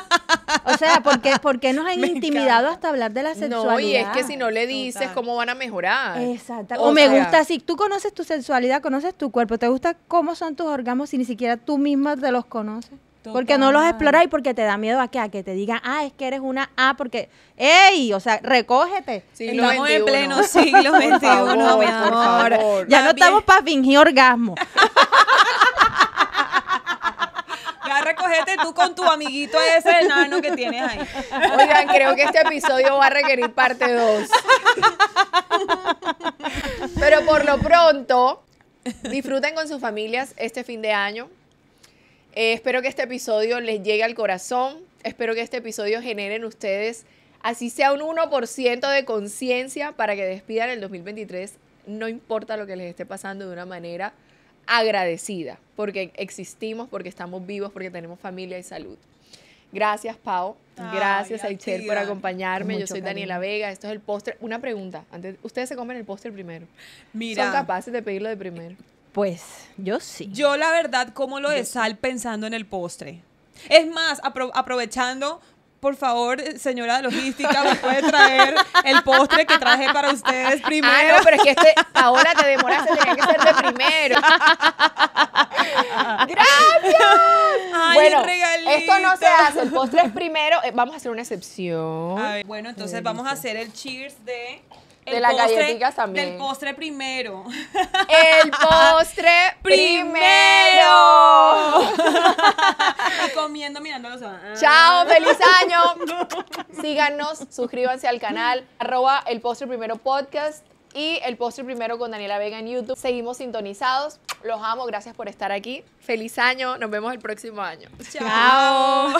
O sea, ¿por qué, nos han intimidado hasta hablar de la sexualidad? No, y es que si no le dices, ¿cómo van a mejorar? Exacto. O, me gusta, si tú conoces tu sexualidad, conoces tu cuerpo, te gusta cómo son tus orgasmos si ni siquiera tú misma te los conoces. Porque no los exploras y porque te da miedo a que, a que te digan, ah, es que eres una A, porque, ¡ey! O sea, recógete. Sí, estamos en pleno siglo XXI, mi amor. Ya no estamos para fingir orgasmo. tú con tu amiguito ese nano que tienes ahí. Oigan, creo que este episodio va a requerir parte 2. Pero por lo pronto, disfruten con sus familias este fin de año. Eh, espero que este episodio les llegue al corazón. Espero que este episodio generen ustedes, así sea un 1% de conciencia para que despidan el 2023. No importa lo que les esté pasando de una manera agradecida porque existimos, porque estamos vivos, porque tenemos familia y salud. Gracias, Pau. Gracias, a por acompañarme. Yo soy Daniela Vega. Esto es el postre Una pregunta. Antes, ¿Ustedes se comen el postre primero? Mira. ¿Son capaces de pedirlo de primero? Pues yo sí. Yo la verdad como lo de sal pensando en el postre. Es más, aprovechando por favor, señora de logística, me puede traer el postre que traje para ustedes primero. Ah, no, pero es que este, ahora te demoraste, tenía que ser de primero. ¡Gracias! Ay, bueno, esto no se hace, el postre es primero. Eh, vamos a hacer una excepción. bueno, entonces vamos a hacer el cheers de de las galletitas también. Del postre primero. El postre primero. y comiendo mirándolos. Ah. Chao, feliz año. Síganos, suscríbanse al canal, arroba el postre primero podcast y el postre primero con Daniela Vega en YouTube. Seguimos sintonizados. Los amo, gracias por estar aquí. Feliz año, nos vemos el próximo año. Chao.